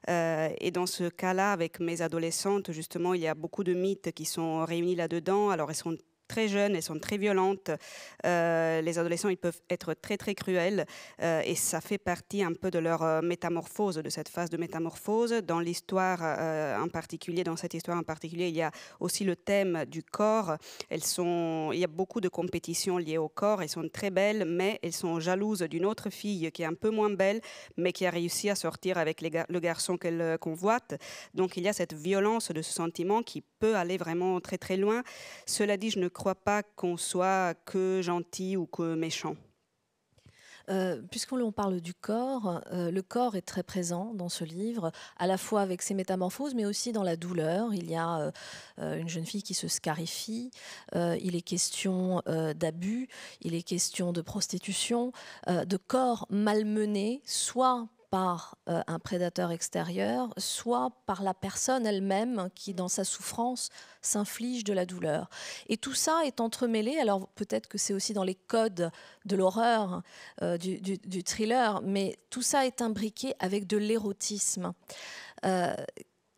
et dans ce cas-là, avec mes adolescentes, justement, il y a beaucoup de mythes qui sont réunis là-dedans. Alors, elles sont très jeunes, elles sont très violentes. Euh, les adolescents, ils peuvent être très très cruels euh, et ça fait partie un peu de leur euh, métamorphose, de cette phase de métamorphose. Dans l'histoire en particulier, dans cette histoire en particulier, il y a aussi le thème du corps. Elles sont, il y a beaucoup de compétitions liées au corps. Elles sont très belles, mais elles sont jalouses d'une autre fille qui est un peu moins belle, mais qui a réussi à sortir avec le garçon qu'elle convoite. Donc il y a cette violence de ce sentiment qui peut aller vraiment très très loin. Cela dit, je ne crois pas qu'on soit que gentil ou que méchant. Euh, puisqu'on parle du corps, euh, le corps est très présent dans ce livre, à la fois avec ses métamorphoses, mais aussi dans la douleur. Il y a euh, euh, une jeune fille qui se scarifie, il est question d'abus, il est question de prostitution, de corps malmené, soit par euh, un prédateur extérieur, soit par la personne elle-même qui, dans sa souffrance, s'inflige de la douleur. Et tout ça est entremêlé. Alors peut-être que c'est aussi dans les codes de l'horreur, euh, du, thriller, mais tout ça est imbriqué avec de l'érotisme. Euh,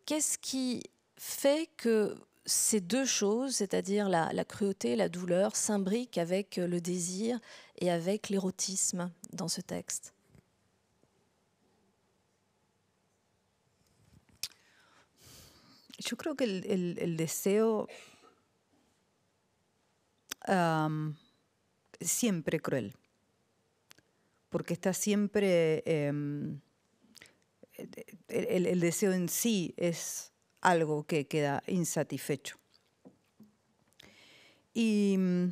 qu'est-ce qui fait que ces deux choses, c'est-à-dire la, la, cruauté et la douleur, s'imbriquent avec le désir et avec l'érotisme dans ce texte Yo creo que el, deseo es siempre cruel, porque está siempre... Em, el, deseo en sí es algo que queda insatisfecho. Y mm,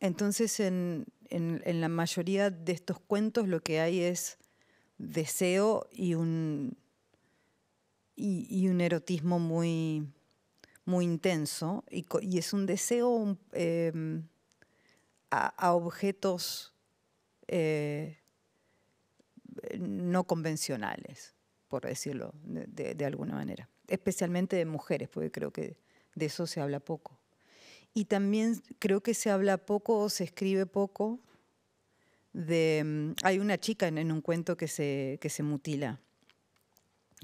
entonces en la mayoría de estos cuentos lo que hay es deseo y un y, un erotismo muy, muy intenso y, es un deseo em, a, objetos eh, no convencionales, por decirlo de, alguna manera, especialmente de mujeres, porque creo que de eso se habla poco. Y también creo que se habla poco o se escribe poco de... Em, hay una chica en, en un cuento que que se mutila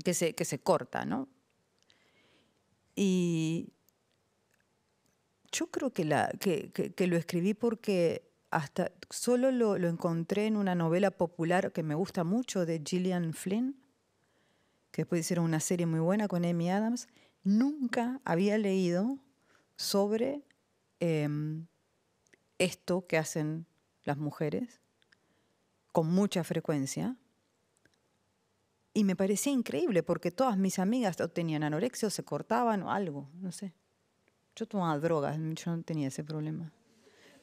que se, corta, ¿no? Y yo creo que, que, lo escribí porque hasta solo lo, encontré en una novela popular que me gusta mucho de Gillian Flynn, que después hicieron una serie muy buena con Amy Adams. Nunca había leído sobre em, esto que hacen las mujeres con mucha frecuencia y me parecía increíble porque todas mis amigas tenían anorexia o se cortaban o algo, no sé. Yo tomaba drogas, yo no tenía ese problema.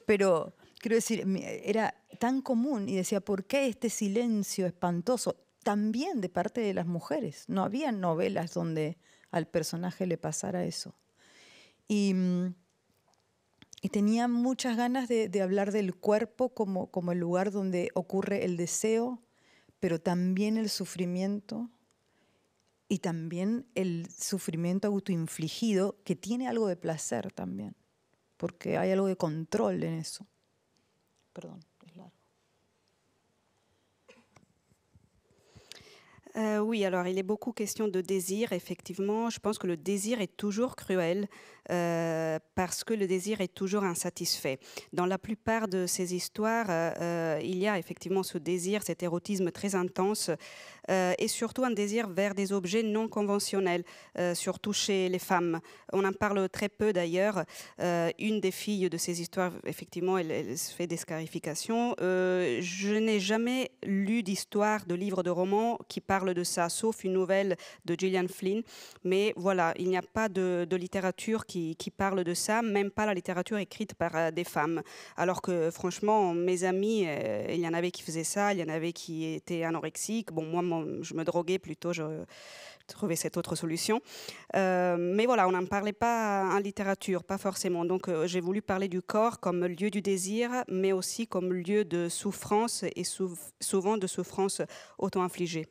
Pero quiero decir, era tan común y decía, ¿por qué este silencio espantoso? También de parte de las mujeres. No había novelas donde al personaje le pasara eso. Y, mm, tenía muchas ganas de, hablar del cuerpo como, como el lugar donde ocurre el deseo, pero también el sufrimiento y también el sufrimiento autoinfligido que tiene algo de placer también, porque hay algo de control en eso. Perdón. Euh, oui, alors il est beaucoup question de désir, effectivement. Je pense que le désir est toujours cruel euh, parce que le désir est toujours insatisfait. Dans la plupart de ces histoires, euh, il y a effectivement ce désir, cet érotisme très intense et surtout un désir vers des objets non conventionnels, surtout chez les femmes. On en parle très peu d'ailleurs. une des filles de ces histoires, effectivement, elle, elle se fait des scarifications. je n'ai jamais lu d'histoire, de livre, de roman qui parle parle de ça, sauf une nouvelle de Gillian Flynn. Mais voilà, il n'y a pas de, littérature qui, parle de ça, même pas la littérature écrite par euh, des femmes. Alors que franchement, mes amis, euh, il y en avait qui faisaient ça, il y en avait qui étaient anorexiques. Bon, moi, je me droguais plutôt, je trouvais cette autre solution. Euh, mais voilà, on n'en parlait pas en littérature, pas forcément. Donc j'ai voulu parler du corps comme lieu du désir, mais aussi comme lieu de souffrance et souvent de souffrance auto-infligée.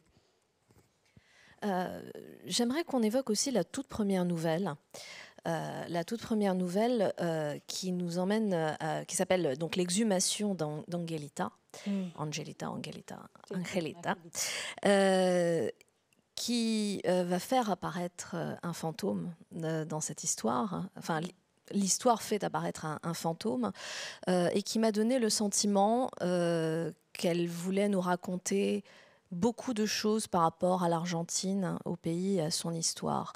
Euh, j'aimerais qu'on évoque aussi la toute première nouvelle. Euh, la toute première nouvelle euh, qui nous emmène, qui s'appelle donc l'exhumation d'Angelita, Angelita, mm. Angelita, Angelita, qui va faire apparaître un fantôme dans cette histoire. Enfin, l'histoire fait apparaître un, un fantôme et qui m'a donné le sentiment qu'elle voulait nous raconter beaucoup de choses par rapport à l'Argentine, au pays et à son histoire.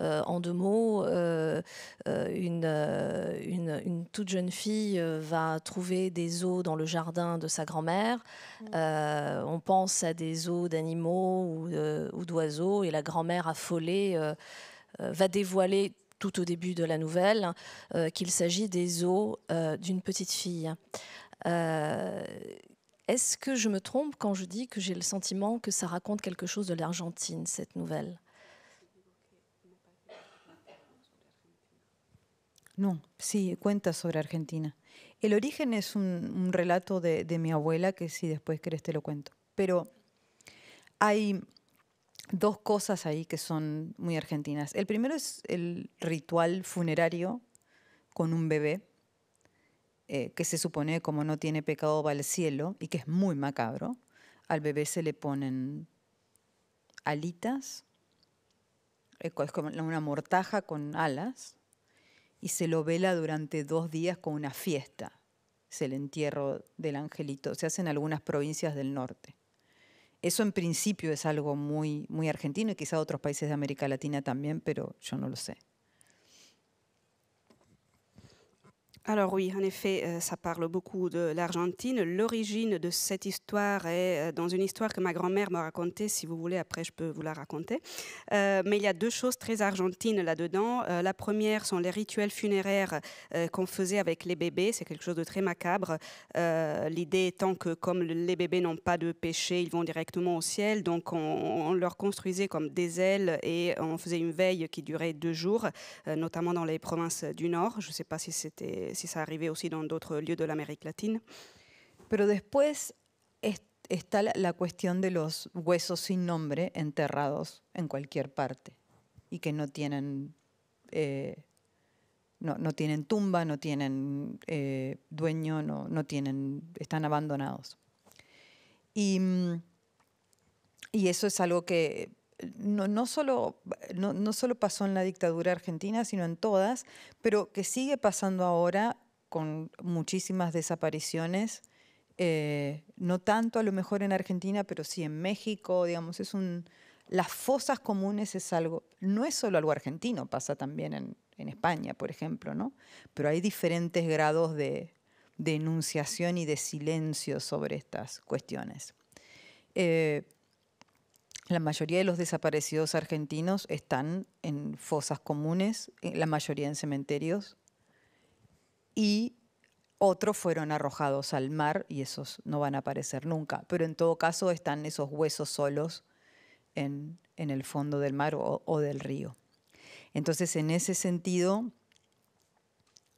Euh, en deux mots, euh, euh, une, toute jeune fille va trouver des os dans le jardin de sa grand-mère. Mm. on pense à des os d'animaux ou, ou d'oiseaux et la grand-mère affolée va dévoiler tout au début de la nouvelle qu'il s'agit des os d'une petite fille. Est-ce que je me trompe quand je dis que j'ai le sentiment que ça raconte quelque chose de l'Argentine, cette nouvelle Non, sí, cuenta sobre Argentina. El origen es un, un relato de, de, mi abuela, que si después querés te lo cuento. Pero hay dos cosas ahí que son muy argentinas. El primero es el ritual funerario con un bebé, Eh, que se supone como no tiene pecado va al cielo y que es muy macabro, al bebé se le ponen alitas, eh, es como una mortaja con alas, y se lo vela durante dos días con una fiesta, es el entierro del angelito, se hace en algunas provincias del norte. Eso en principio es algo muy, muy argentino y quizá otros países de América Latina también, pero yo no lo sé. alors oui, en effet, euh, ça parle beaucoup de l'Argentine. L'origine de cette histoire est euh, dans une histoire que ma grand-mère m'a racontée. Si vous voulez, après, je peux vous la raconter. Euh, mais il y a deux choses très argentines là-dedans. la première sont les rituels funéraires qu'on faisait avec les bébés. C'est quelque chose de très macabre. L'idée étant que comme les bébés n'ont pas de péché, ils vont directement au ciel. Donc on, leur construisait comme des ailes et on faisait une veille qui durait deux jours, notamment dans les provinces du Nord. Je ne sais pas si c'était si ça arrivait aussi dans d'autres lieux de América Latina. Pero después está la cuestión de los huesos sin nombre enterrados en cualquier parte y que no tienen, eh, no, no, tienen tumba, no tienen eh, dueño, no, no, tienen, están abandonados. Y, y eso es algo que no, no, solo, no, solo pasó en la dictadura argentina, sino en todas, pero que sigue pasando ahora con muchísimas desapariciones, eh, no tanto a lo mejor en Argentina, pero sí en México, digamos, es un... Las fosas comunes es algo, no es solo algo argentino, pasa también en, España, por ejemplo, ¿no? Pero hay diferentes grados de, denunciación enunciación y de silencio sobre estas cuestiones. Eh, la mayoría de los desaparecidos argentinos están en fosas comunes, eh, la mayoría en cementerios, y otros fueron arrojados al mar y esos no van a aparecer nunca, pero en todo caso están esos huesos solos en, el fondo del mar o del río. Entonces, en ese sentido,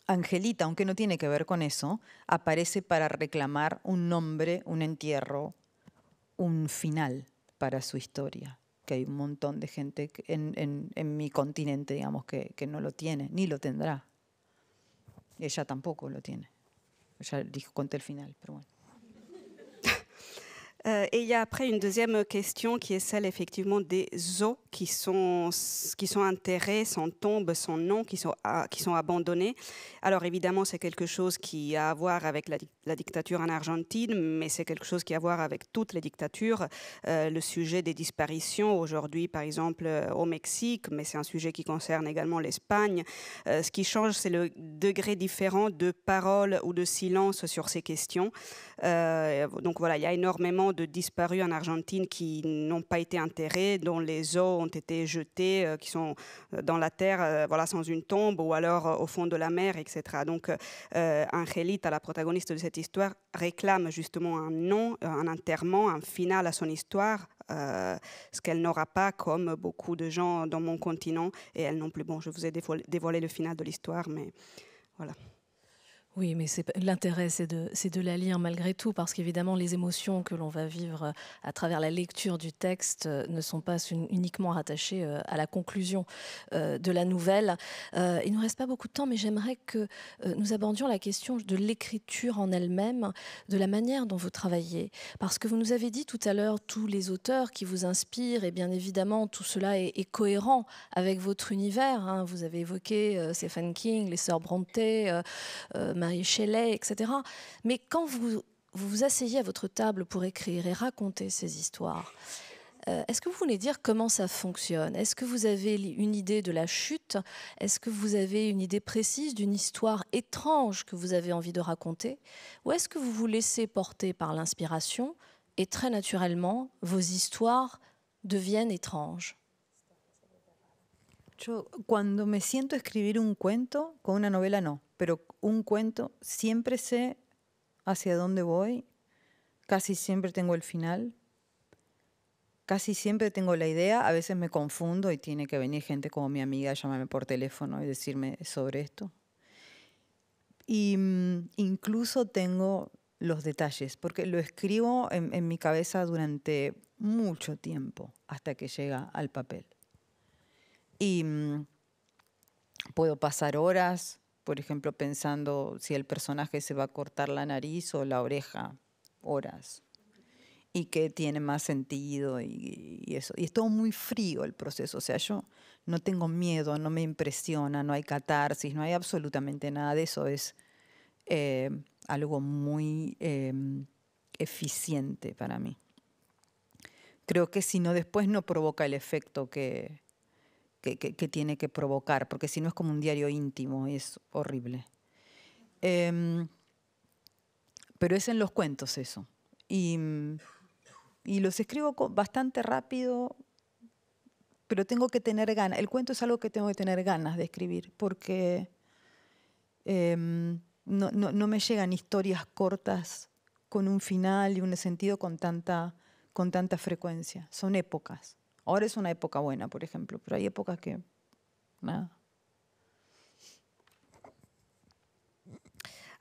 Angelita, aunque no tiene que ver con eso, aparece para reclamar un nombre, un entierro, un final para su historia, que hay un montón de gente en, mi continente, digamos, que, no lo tiene, ni lo tendrá. Ella tampoco lo tiene. Ya dijo, conté el final, pero bueno. Euh, et il y a après une deuxième question qui est celle effectivement des eaux qui sont, qui sont enterrées, sans tombe, sans nom, qui sont, qui sont abandonnés. Alors évidemment, c'est quelque chose qui a à voir avec la, dictature en Argentine, mais c'est quelque chose qui a à voir avec toutes les dictatures. Euh, le sujet des disparitions aujourd'hui, par exemple, euh, au Mexique, mais c'est un sujet qui concerne également l'Espagne. ce qui change, c'est le degré différent de parole ou de silence sur ces questions. donc voilà, il y a énormément de disparus en Argentine qui n'ont pas été enterrés, dont les os ont été jetés, euh, qui sont euh, dans la terre, euh, voilà, sans une tombe, ou alors au fond de la mer, etc. Donc, Angelita, la protagoniste de cette histoire, réclame justement un nom, un enterrement, un final à son histoire, ce qu'elle n'aura pas comme beaucoup de gens dans mon continent et elle non plus. Bon, je vous ai dévoilé le final de l'histoire, mais voilà. Oui, mais l'intérêt, c'est de, de, la lire malgré tout, parce qu'évidemment, les émotions que l'on va vivre euh, à travers la lecture du texte euh, ne sont pas uniquement rattachées euh, à la conclusion de la nouvelle. Il ne nous reste pas beaucoup de temps, mais j'aimerais que nous abordions la question de l'écriture en elle-même, de la manière dont vous travaillez, parce que vous nous avez dit tout à l'heure tous les auteurs qui vous inspirent, et bien évidemment, tout cela est, cohérent avec votre univers. Hein. Vous avez évoqué Stephen King, les sœurs Brontë. Et Shelley, etc. Mais quand vous vous, asseyez à votre table pour écrire et raconter ces histoires, euh, Est-ce que vous voulez dire comment ça fonctionne Est-ce que vous avez une idée de la chute Est-ce que vous avez une idée précise d'une histoire étrange que vous avez envie de raconter Ou est-ce que vous vous laissez porter par l'inspiration et très naturellement, vos histoires deviennent étranges Yo cuando me siento a escribir un cuento, con una novela no, pero un cuento siempre sé hacia dónde voy, casi siempre tengo el final, casi siempre tengo la idea, a veces me confundo y tiene que venir gente como mi amiga a llamarme por teléfono y decirme sobre esto. Y mm, incluso tengo los detalles, porque lo escribo en mi cabeza durante mucho tiempo hasta que llega al papel. Y mm, puedo pasar horas, por ejemplo, pensando si el personaje se va a cortar la nariz o la oreja, horas. Y que tiene más sentido y, eso. Y es todo muy frío el proceso. O sea, yo no tengo miedo, no me impresiona, no hay catarsis, no hay absolutamente nada de eso. Es eh, algo muy em, eficiente para mí. Creo que si no, después no provoca el efecto que, que, tiene que provocar, porque si no es como un diario íntimo, es horrible. Em, pero es en los cuentos eso. Y, los escribo bastante rápido, pero tengo que tener ganas. El cuento es algo que tengo que tener ganas de escribir, porque em, no, no, me llegan historias cortas con un final y un sentido con tanta, con tanta frecuencia. Son épocas. Ahora es una época buena, por ejemplo, pero hay épocas que nada.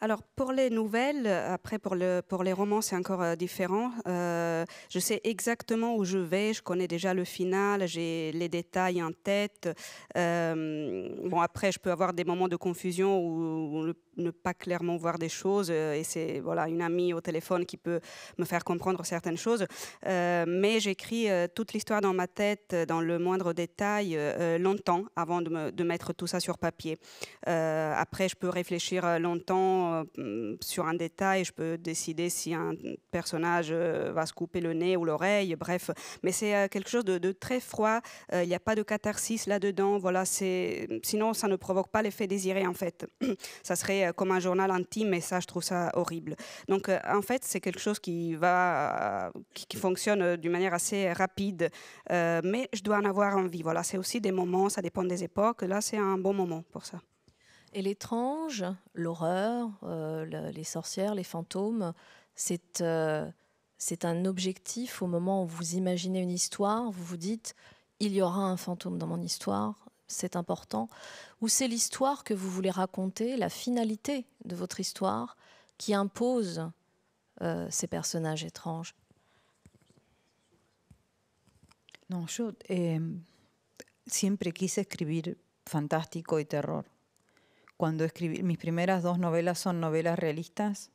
Alors pour les nouvelles, après pour, les romans c'est encore euh, différent. Euh, je sais exactement où je vais, je connais déjà le final, j'ai les détails en tête. Euh, bon après je peux avoir des moments de confusion ou ne pas clairement voir des choses et c'est voilà une amie au téléphone qui peut me faire comprendre certaines choses. mais j'écris toute l'histoire dans ma tête, dans le moindre détail, longtemps avant de, mettre tout ça sur papier. après je peux réfléchir longtemps euh, mm, sur un détail. Je peux décider si un personnage euh, va se couper le nez ou l'oreille, bref. Mais c'est euh, quelque chose de, très froid. Il n'y a pas de catharsis là-dedans. Voilà, sinon ça ne provoque pas l'effet désiré en fait. ça serait comme un journal intime, et ça, je trouve ça horrible. Donc en fait, c'est quelque chose qui va, qui, fonctionne d'une manière assez rapide. mais je dois en avoir envie. Voilà, c'est aussi des moments, ça dépend des époques. Là, c'est un bon moment pour ça. Et l'étrange, l'horreur, euh, les sorcières, les fantômes, euh, c'est un objectif au moment où vous imaginez une histoire, vous vous dites, il y aura un fantôme dans mon histoire, c'est important, ou c'est l'histoire que vous voulez raconter, la finalité de votre histoire qui impose euh, ces personnages étranges. Non, je eh, siempre quise escribir fantástico y terror. Cuando escribí, mis primeras dos novelas son novelas realistas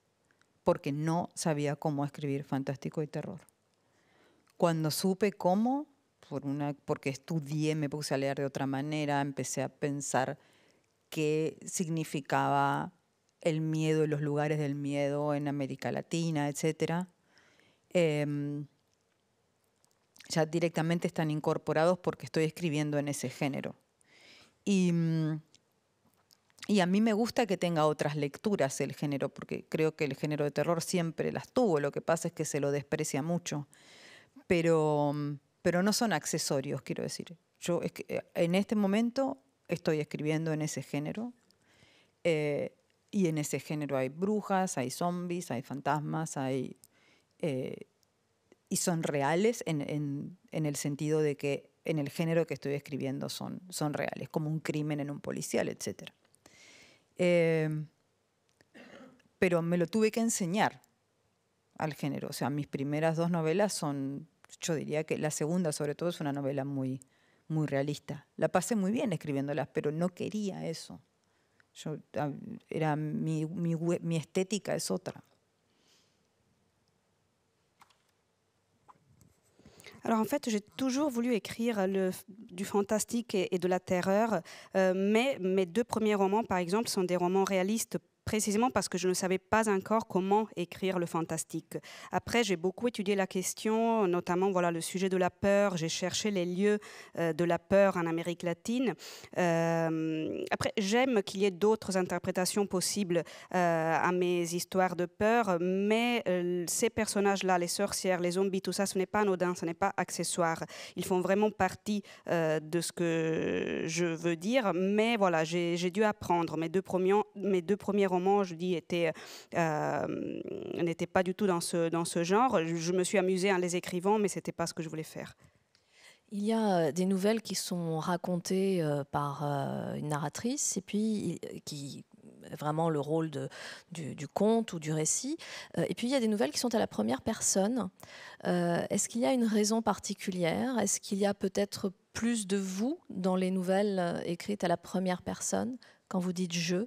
porque no sabía cómo escribir fantástico y terror. Cuando supe cómo, por una, porque estudié, me puse a leer de otra manera, empecé a pensar qué significaba el miedo y los lugares del miedo en América Latina, etc. Em, ya directamente están incorporados porque estoy escribiendo en ese género. Y mm, y a mí me gusta que tenga otras lecturas el género, porque creo que el género de terror siempre las tuvo, lo que pasa es que se lo desprecia mucho. Pero, mm, no son accesorios, quiero decir. Yo eh, en este momento estoy escribiendo en ese género. Eh, y en ese género hay brujas, hay zombies, hay fantasmas, hay. Eh, y son reales en, en, el sentido de que en el género que estoy escribiendo son, son reales, como un crimen en un policial, etcétera. Em, pero me lo tuve que enseñar al género. O sea, mis primeras dos novelas son, yo diría que la segunda sobre todo es una novela muy, muy realista. La pasé muy bien escribiéndolas, pero no quería eso. Yo, era mi estética es otra. Alors en fait, j'ai toujours voulu écrire du fantastique et, de la terreur, euh, mais mes deux premiers romans, par exemple, sont des romans réalistes précisément parce que je ne savais pas encore comment écrire le fantastique. Après, j'ai beaucoup étudié la question, notamment voilà, le sujet de la peur. J'ai cherché les lieux euh, de la peur en Amérique latine. Euh, après, j'aime qu'il y ait d'autres interprétations possibles euh, à mes histoires de peur, mais ces personnages-là, les sorcières, les zombies, tout ça, ce n'est pas anodin, ce n'est pas accessoire. Ils font vraiment partie de ce que je veux dire, mais voilà, j'ai dû apprendre mes deux premiers, mes deux premiers romans je dis, était, euh, n'était pas du tout dans ce, dans ce genre. Je me suis amusée en les écrivant, mais ce n'était pas ce que je voulais faire. Il y a euh, des nouvelles qui sont racontées euh, par une narratrice et puis qui vraiment le rôle de, du, du, conte ou du récit. et puis il y a des nouvelles qui sont à la première personne. Est-ce qu'il y a une raison particulière Est-ce qu'il y a peut-être plus de vous dans les nouvelles écrites à la première personne quand vous dites je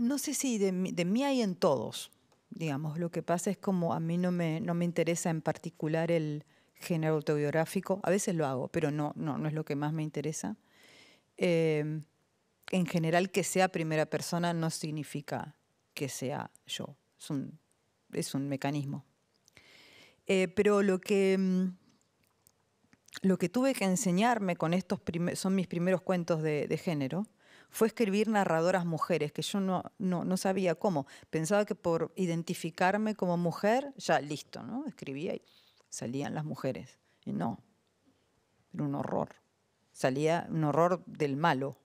no sé si de mí, hay en todos, digamos. Lo que pasa es como a mí no me, no me interesa en particular el género autobiográfico. A veces lo hago, pero no, no, es lo que más me interesa. Eh, en general, que sea primera persona no significa que sea yo. Es un, mecanismo. Eh, pero lo que, mm, lo que tuve que enseñarme con estos son mis primeros cuentos de género, fue escribir narradoras mujeres, que yo no, no, sabía cómo. Pensaba que por identificarme como mujer, ya listo, ¿no? Escribía y salían las mujeres. Y no, era un horror. Salía un horror del malo.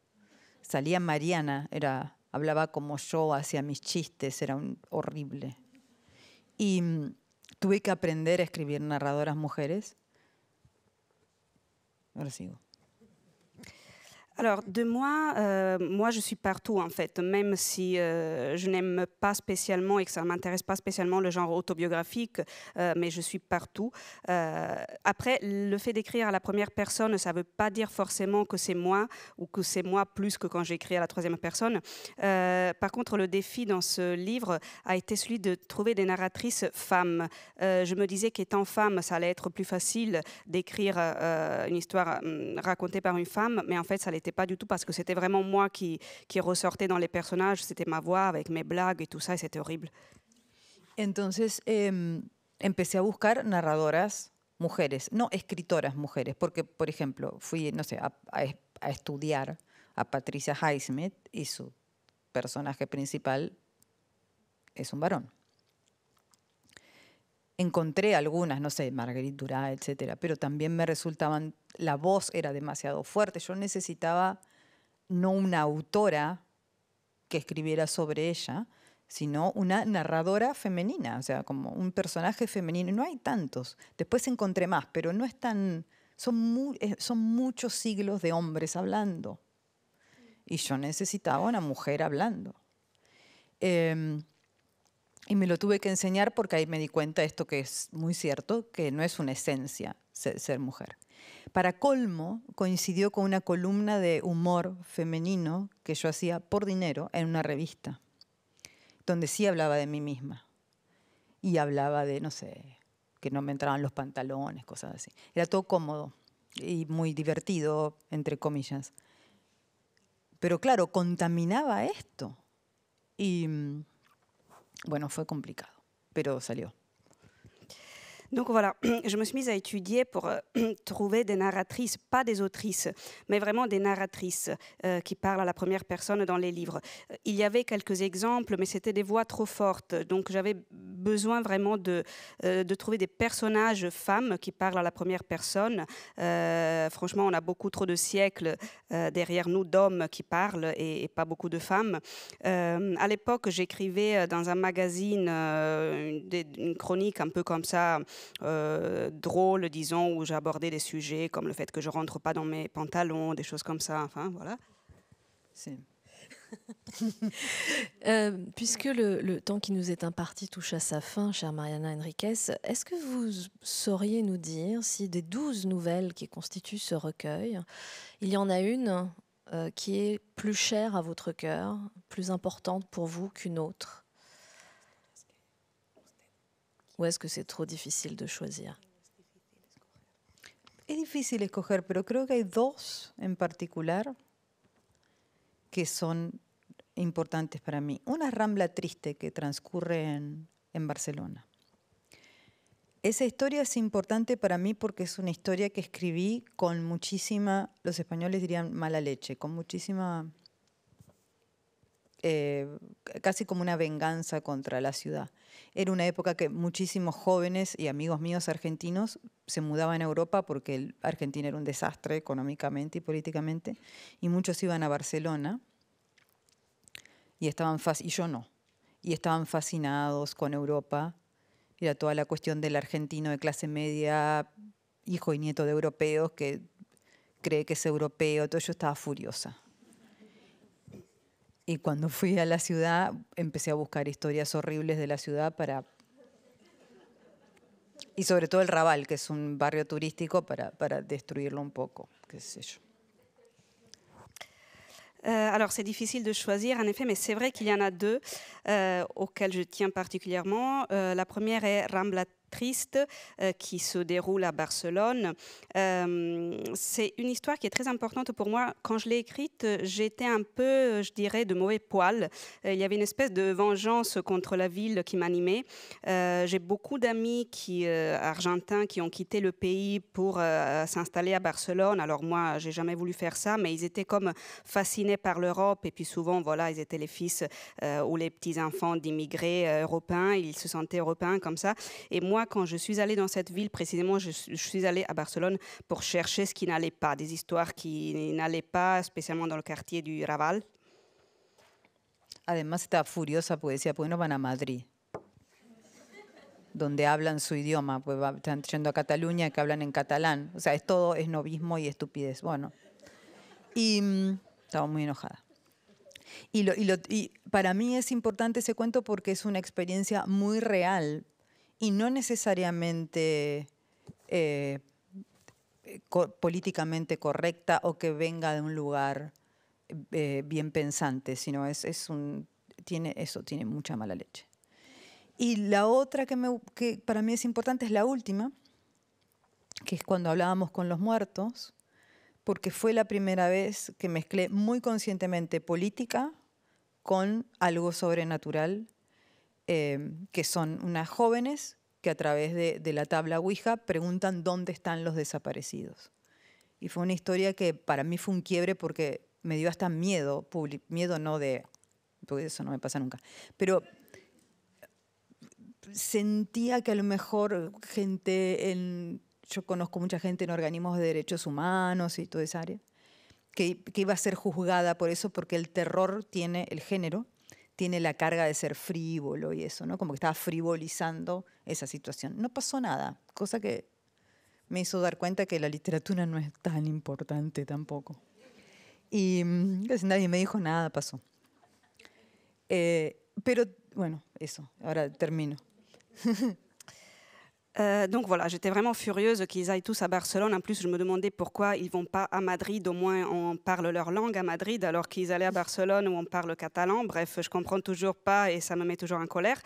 Salía Mariana, era, hablaba como yo, hacía mis chistes, era un, horrible. Y mm, tuve que aprender a escribir narradoras mujeres. Ahora sigo. Alors, de moi, euh, moi, je suis partout, en fait, même si euh, je n'aime pas spécialement et que ça ne m'intéresse pas spécialement le genre autobiographique, euh, mais je suis partout. après, le fait d'écrire à la première personne, ça ne veut pas dire forcément que c'est moi ou que c'est moi plus que quand j'écris à la troisième personne. par contre, le défi dans ce livre a été celui de trouver des narratrices femmes. je me disais qu'étant femme, ça allait être plus facile d'écrire une histoire hum, racontée par une femme, mais en fait, ça l'était no pas du tout parce que c'était vraiment moi qui, qui ressortais dans les personnages, c'était ma voix avec mes blagues et tout ça, et horrible. Entonces em, empecé a buscar narradoras mujeres, no escritoras mujeres, porque, por ejemplo, fui, no sé, a, estudiar a Patricia Highsmith y su personaje principal es un varón encontré algunas, no sé, Marguerite Durá, etcétera, pero también me resultaban, la voz era demasiado fuerte. Yo necesitaba no una autora que escribiera sobre ella, sino una narradora femenina, o sea, como un personaje femenino. No hay tantos. Después encontré más, pero no están, Son, eh, son muchos siglos de hombres hablando. Y yo necesitaba una mujer hablando. Em, y me lo tuve que enseñar porque ahí me di cuenta de esto que es muy cierto, que no es una esencia ser, ser mujer. Para colmo, coincidió con una columna de humor femenino que yo hacía por dinero en una revista, donde sí hablaba de mí misma. Y hablaba de, no sé, que no me entraban los pantalones, cosas así. Era todo cómodo y muy divertido, entre comillas. Pero claro, contaminaba esto. Y mm, bueno, fue complicado, pero salió. Donc voilà, je me suis mise à étudier pour euh, trouver des narratrices, pas des autrices, mais vraiment des narratrices euh, qui parlent à la première personne dans les livres. Euh, il y avait quelques exemples, mais c'était des voix trop fortes. Donc j'avais besoin vraiment de, de trouver des personnages femmes qui parlent à la première personne. franchement, on a beaucoup trop de siècles derrière nous d'hommes qui parlent et, pas beaucoup de femmes. à l'époque, j'écrivais dans un magazine une chronique un peu comme ça euh, drôle, disons, où j'abordais des sujets comme le fait que je rentre pas dans mes pantalons, des choses comme ça. Enfin, voilà. Euh, puisque le, temps qui nous est imparti touche à sa fin, chère Mariana Enriquez, est-ce que vous sauriez nous dire si des douze nouvelles qui constituent ce recueil, il y en a une euh, qui est plus chère à votre cœur, plus importante pour vous qu'une autre ¿O es que es trop difícil de choisir Es difícil escoger, pero creo que hay dos en particular que son importantes para mí. Una Rambla Triste que transcurre en, en Barcelona. Esa historia es importante para mí porque es una historia que escribí con muchísima, los españoles dirían mala leche, con muchísima eh, casi como una venganza contra la ciudad. Era una época que muchísimos jóvenes y amigos míos argentinos se mudaban a Europa porque Argentina era un desastre económicamente y políticamente, y muchos iban a Barcelona y estaban y yo no, y estaban fascinados con Europa. Era toda la cuestión del argentino de clase media, hijo y nieto de europeos que cree que es europeo, todo yo estaba furiosa y cuando fui a la ciudad, empecé a buscar historias horribles de la ciudad para... Y sobre todo el Raval, que es un barrio turístico, para, para destruirlo un poco, qué sé yo. Euh, alors c'est difficile de choisir en effet, mais c'est vrai qu'il y en a deux euh, auxquelles je tiens particulièrement. Euh, la primera es Rambla triste euh, qui se déroule à Barcelone. Euh, c'est une histoire qui est très importante pour moi. Quand je l'ai écrite, j'étais un peu, je dirais, de mauvais poil. Euh, il y avait une espèce de vengeance contre la ville qui m'animait. J'ai beaucoup d'amis qui, argentins qui ont quitté le pays pour s'installer à Barcelone. Alors moi, j'ai jamais voulu faire ça, mais ils étaient comme fascinés par l'Europe. Et puis souvent, voilà, ils étaient les fils ou les petits-enfants d'immigrés européens. Ils se sentaient européens comme ça. Et moi, cuando yo je suis allée dans cette ville, précisément, je, je suis allée à Barcelone pour chercher ce qui n'allait pas, des histoires qui especialmente en el quartier du Raval. Además estaba furiosa porque decía, ¿por pues, qué no van a Madrid? Donde hablan su idioma, pues están yendo a Cataluña que hablan en catalán. O sea, es todo es y estupidez. Bueno, y mm, estaba muy enojada. y para mí es importante ese cuento porque es una experiencia muy real y no necesariamente eh, políticamente correcta o que venga de un lugar eh, bien pensante, sino es, un, tiene eso, tiene mucha mala leche. Y la otra que, que para mí es importante es la última, que es cuando hablábamos con los muertos, porque fue la primera vez que mezclé muy conscientemente política con algo sobrenatural Em, que son unas jóvenes que a través de, la tabla Ouija preguntan dónde están los desaparecidos. Y fue una historia que para mí fue un quiebre porque me dio hasta miedo, miedo no de, porque eso no me pasa nunca, pero sentía que a lo mejor gente en, yo conozco mucha gente en organismos de derechos humanos y toda esa área, que iba a ser juzgada por eso porque el terror tiene el género tiene la carga de ser frívolo y eso, ¿no? Como que estaba frivolizando esa situación. No pasó nada, cosa que me hizo dar cuenta que la literatura no es tan importante tampoco. Y mm, casi nadie me dijo nada, pasó. Eh, pero bueno, eso, ahora termino. Euh, donc voilà, j'étais vraiment furieuse qu'ils aillent tous à Barcelone. En plus, je me demandais pourquoi ils vont pas à Madrid, au moins on parle leur langue à Madrid, alors qu'ils allaient à Barcelone où on parle catalan. Bref, je comprends toujours pas et ça me met toujours en colère.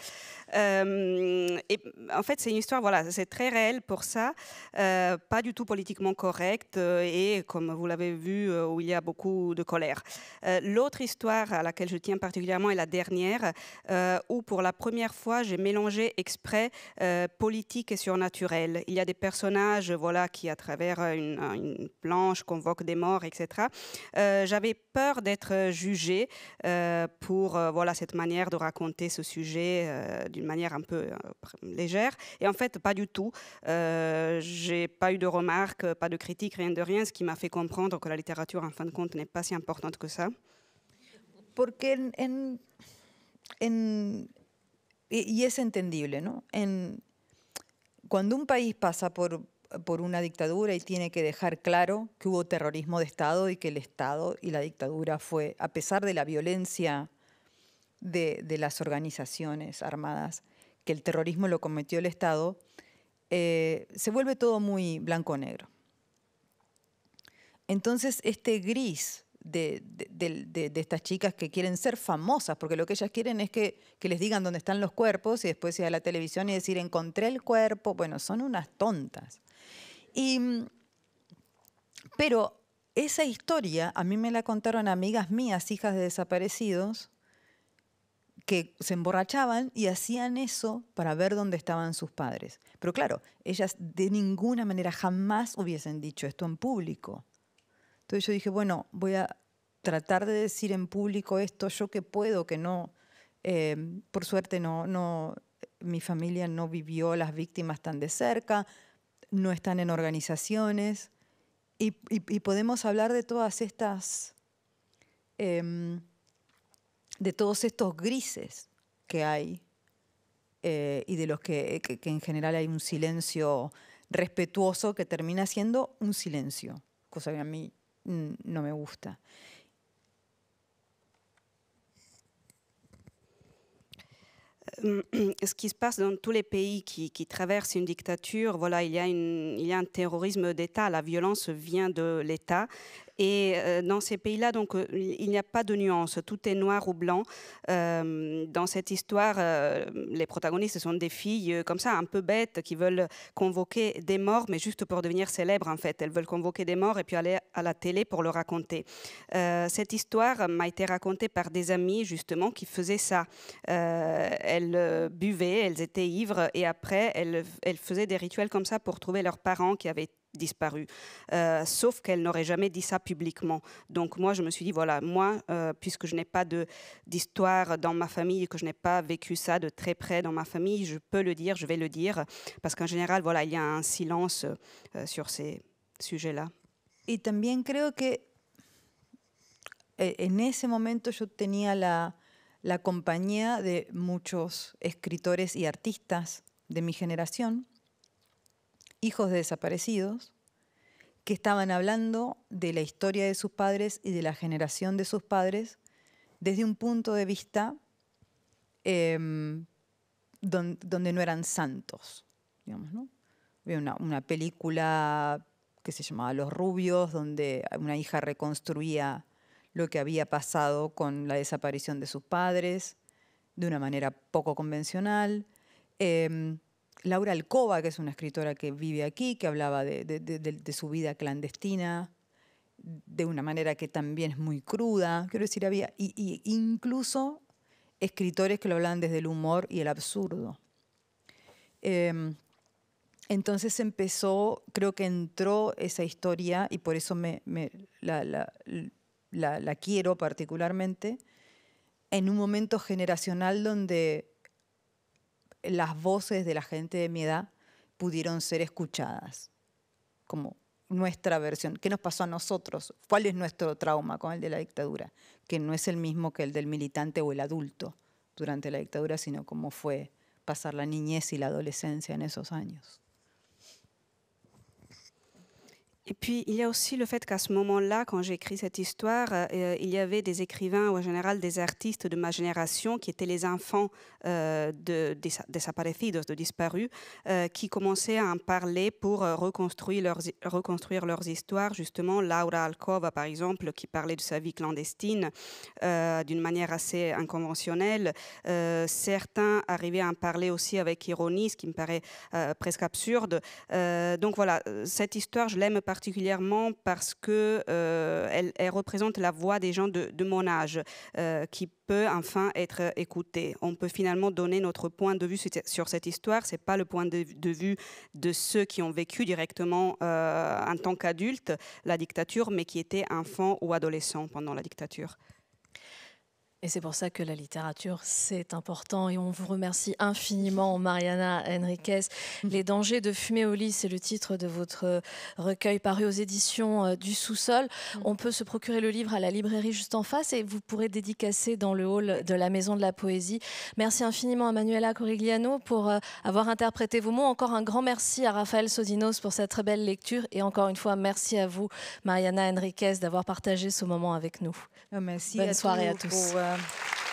Euh, et en fait, c'est une histoire, voilà, c'est très réel pour ça, euh, pas du tout politiquement correct euh, et comme vous l'avez vu, où il y a beaucoup de colère. L'autre histoire à laquelle je tiens particulièrement est la dernière, où pour la première fois, j'ai mélangé exprès politique et surnaturel. Il y a des personnages, voilà, qui à travers une, planche convoquent des morts, etc. J'avais peur d'être jugée pour voilà cette manière de raconter ce sujet d'une de manière un peu euh, légère. Et en fait, pas du tout. Euh, j'ai pas eu de remarques, pas de critiques, rien de rien, ce qui m'a fait comprendre que la littérature, en fin de compte, n'est pas si importante que ça. Porque en, en, en, y es entendible, ¿no? cuando un país pasa por, por una dictadura y tiene que dejar claro que hubo terrorismo de Estado y que el Estado y la dictadura fue, a pesar de la violencia de, las organizaciones armadas, que el terrorismo lo cometió el Estado, eh, se vuelve todo muy blanco-negro. Entonces, este gris de, estas chicas que quieren ser famosas, porque lo que ellas quieren es que, les digan dónde están los cuerpos y después ir a la televisión y decir, encontré el cuerpo. Bueno, son unas tontas. Y, pero esa historia a mí me la contaron amigas mías, hijas de desaparecidos, que se emborrachaban y hacían eso para ver dónde estaban sus padres. Pero claro, ellas de ninguna manera jamás hubiesen dicho esto en público. Entonces yo dije, bueno, voy a tratar de decir en público esto yo que puedo, que no, eh, por suerte no, no, mi familia no vivió las víctimas tan de cerca, no están en organizaciones y, podemos hablar de todas estas... Em, de todos estos grises que hay eh, y de los eh, que, en general hay un silencio respetuoso que termina siendo un silencio, cosa que a mí no me gusta. Ce qui se passe dans tous les pays qui, traversent une dictature, voilà, y a, il y a un terrorisme d'État. La violence vient de l'État Et euh, dans ces pays-là, donc, euh, il n'y a pas de nuance, tout est noir ou blanc. Euh, dans cette histoire, les protagonistes sont des filles comme ça, un peu bêtes, qui veulent convoquer des morts, mais juste pour devenir célèbres, en fait. Elles veulent convoquer des morts et puis aller à la télé pour le raconter. cette histoire m'a été racontée par des amis, justement, qui faisaient ça. elles buvaient, elles étaient ivres, et après, elles, elles faisaient des rituels comme ça pour trouver leurs parents qui avaient disparu euh, sauf qu'elle n'aurait jamais dit ça publiquement. Donc moi, je me suis dit, voilà, moi, euh, puisque je n'ai pas d'histoire dans ma famille, que je n'ai pas vécu ça de très près dans ma famille, je peux le dire, je vais le dire, parce qu'en général, voilà, il y a un silence euh, sur ces sujets-là. Et también creo que eh, en ese momento yo tenía la, la compañía de muchos escritores y artistas de mi generación, hijos de desaparecidos, que estaban hablando de la historia de sus padres y de la generación de sus padres desde un punto de vista em, donde no eran santos, Había una, película que se llamaba Los Rubios, donde una hija reconstruía lo que había pasado con la desaparición de sus padres de una manera poco convencional. Em, Laura Alcoba, que es una escritora que vive aquí, que hablaba de, su vida clandestina de una manera que también es muy cruda. Quiero decir, había y, incluso escritores que lo hablan desde el humor y el absurdo. Em, entonces empezó, creo que entró esa historia y por eso me, la quiero particularmente, en un momento generacional donde las voces de la gente de mi edad pudieron ser escuchadas, como nuestra versión. ¿Qué nos pasó a nosotros? ¿Cuál es nuestro trauma con el de la dictadura? Que no es el mismo que el del militante o el adulto durante la dictadura, sino cómo fue pasar la niñez y la adolescencia en esos años. Et puis, il y a aussi le fait qu'à ce moment-là, quand j'ai écrit cette histoire, euh, euh, il y avait des écrivains ou en général des artistes de ma génération qui étaient les enfants euh, de, des desaparecidos, de disparus, qui commençaient à en parler pour reconstruire leurs, reconstruire leurs histoires. Justement, Laura Alcova, par exemple, qui parlait de sa vie clandestine d'une manière assez inconventionnelle. certains arrivaient à en parler aussi avec ironie, ce qui me paraît presque absurde. donc voilà, cette histoire, je l'aime pas particulièrement parce que euh, elle, représente la voix des gens de, mon âge euh, qui peut enfin être écoutée. On peut finalement donner notre point de vue sur cette histoire. Ce n'est pas le point de, vue de ceux qui ont vécu directement euh, en tant qu'adultes la dictature, mais qui étaient enfants ou adolescents pendant la dictature. Et c'est pour ça que la littérature, c'est important. Et on vous remercie infiniment, Mariana Henriquez. Les dangers de fumer au lit, c'est le titre de votre recueil paru aux éditions euh, du sous-sol. Mm. On peut se procurer le livre à la librairie juste en face et vous pourrez dédicacer dans le hall de la Maison de la Poésie. Merci infiniment à Manuela Corigliano pour euh, avoir interprété vos mots. Encore un grand merci à Raphaël Sodinos pour cette très belle lecture. Et encore une fois, merci à vous, Mariana Henriquez, d'avoir partagé ce moment avec nous. Euh, merci Bonne soirée à tous. Yeah.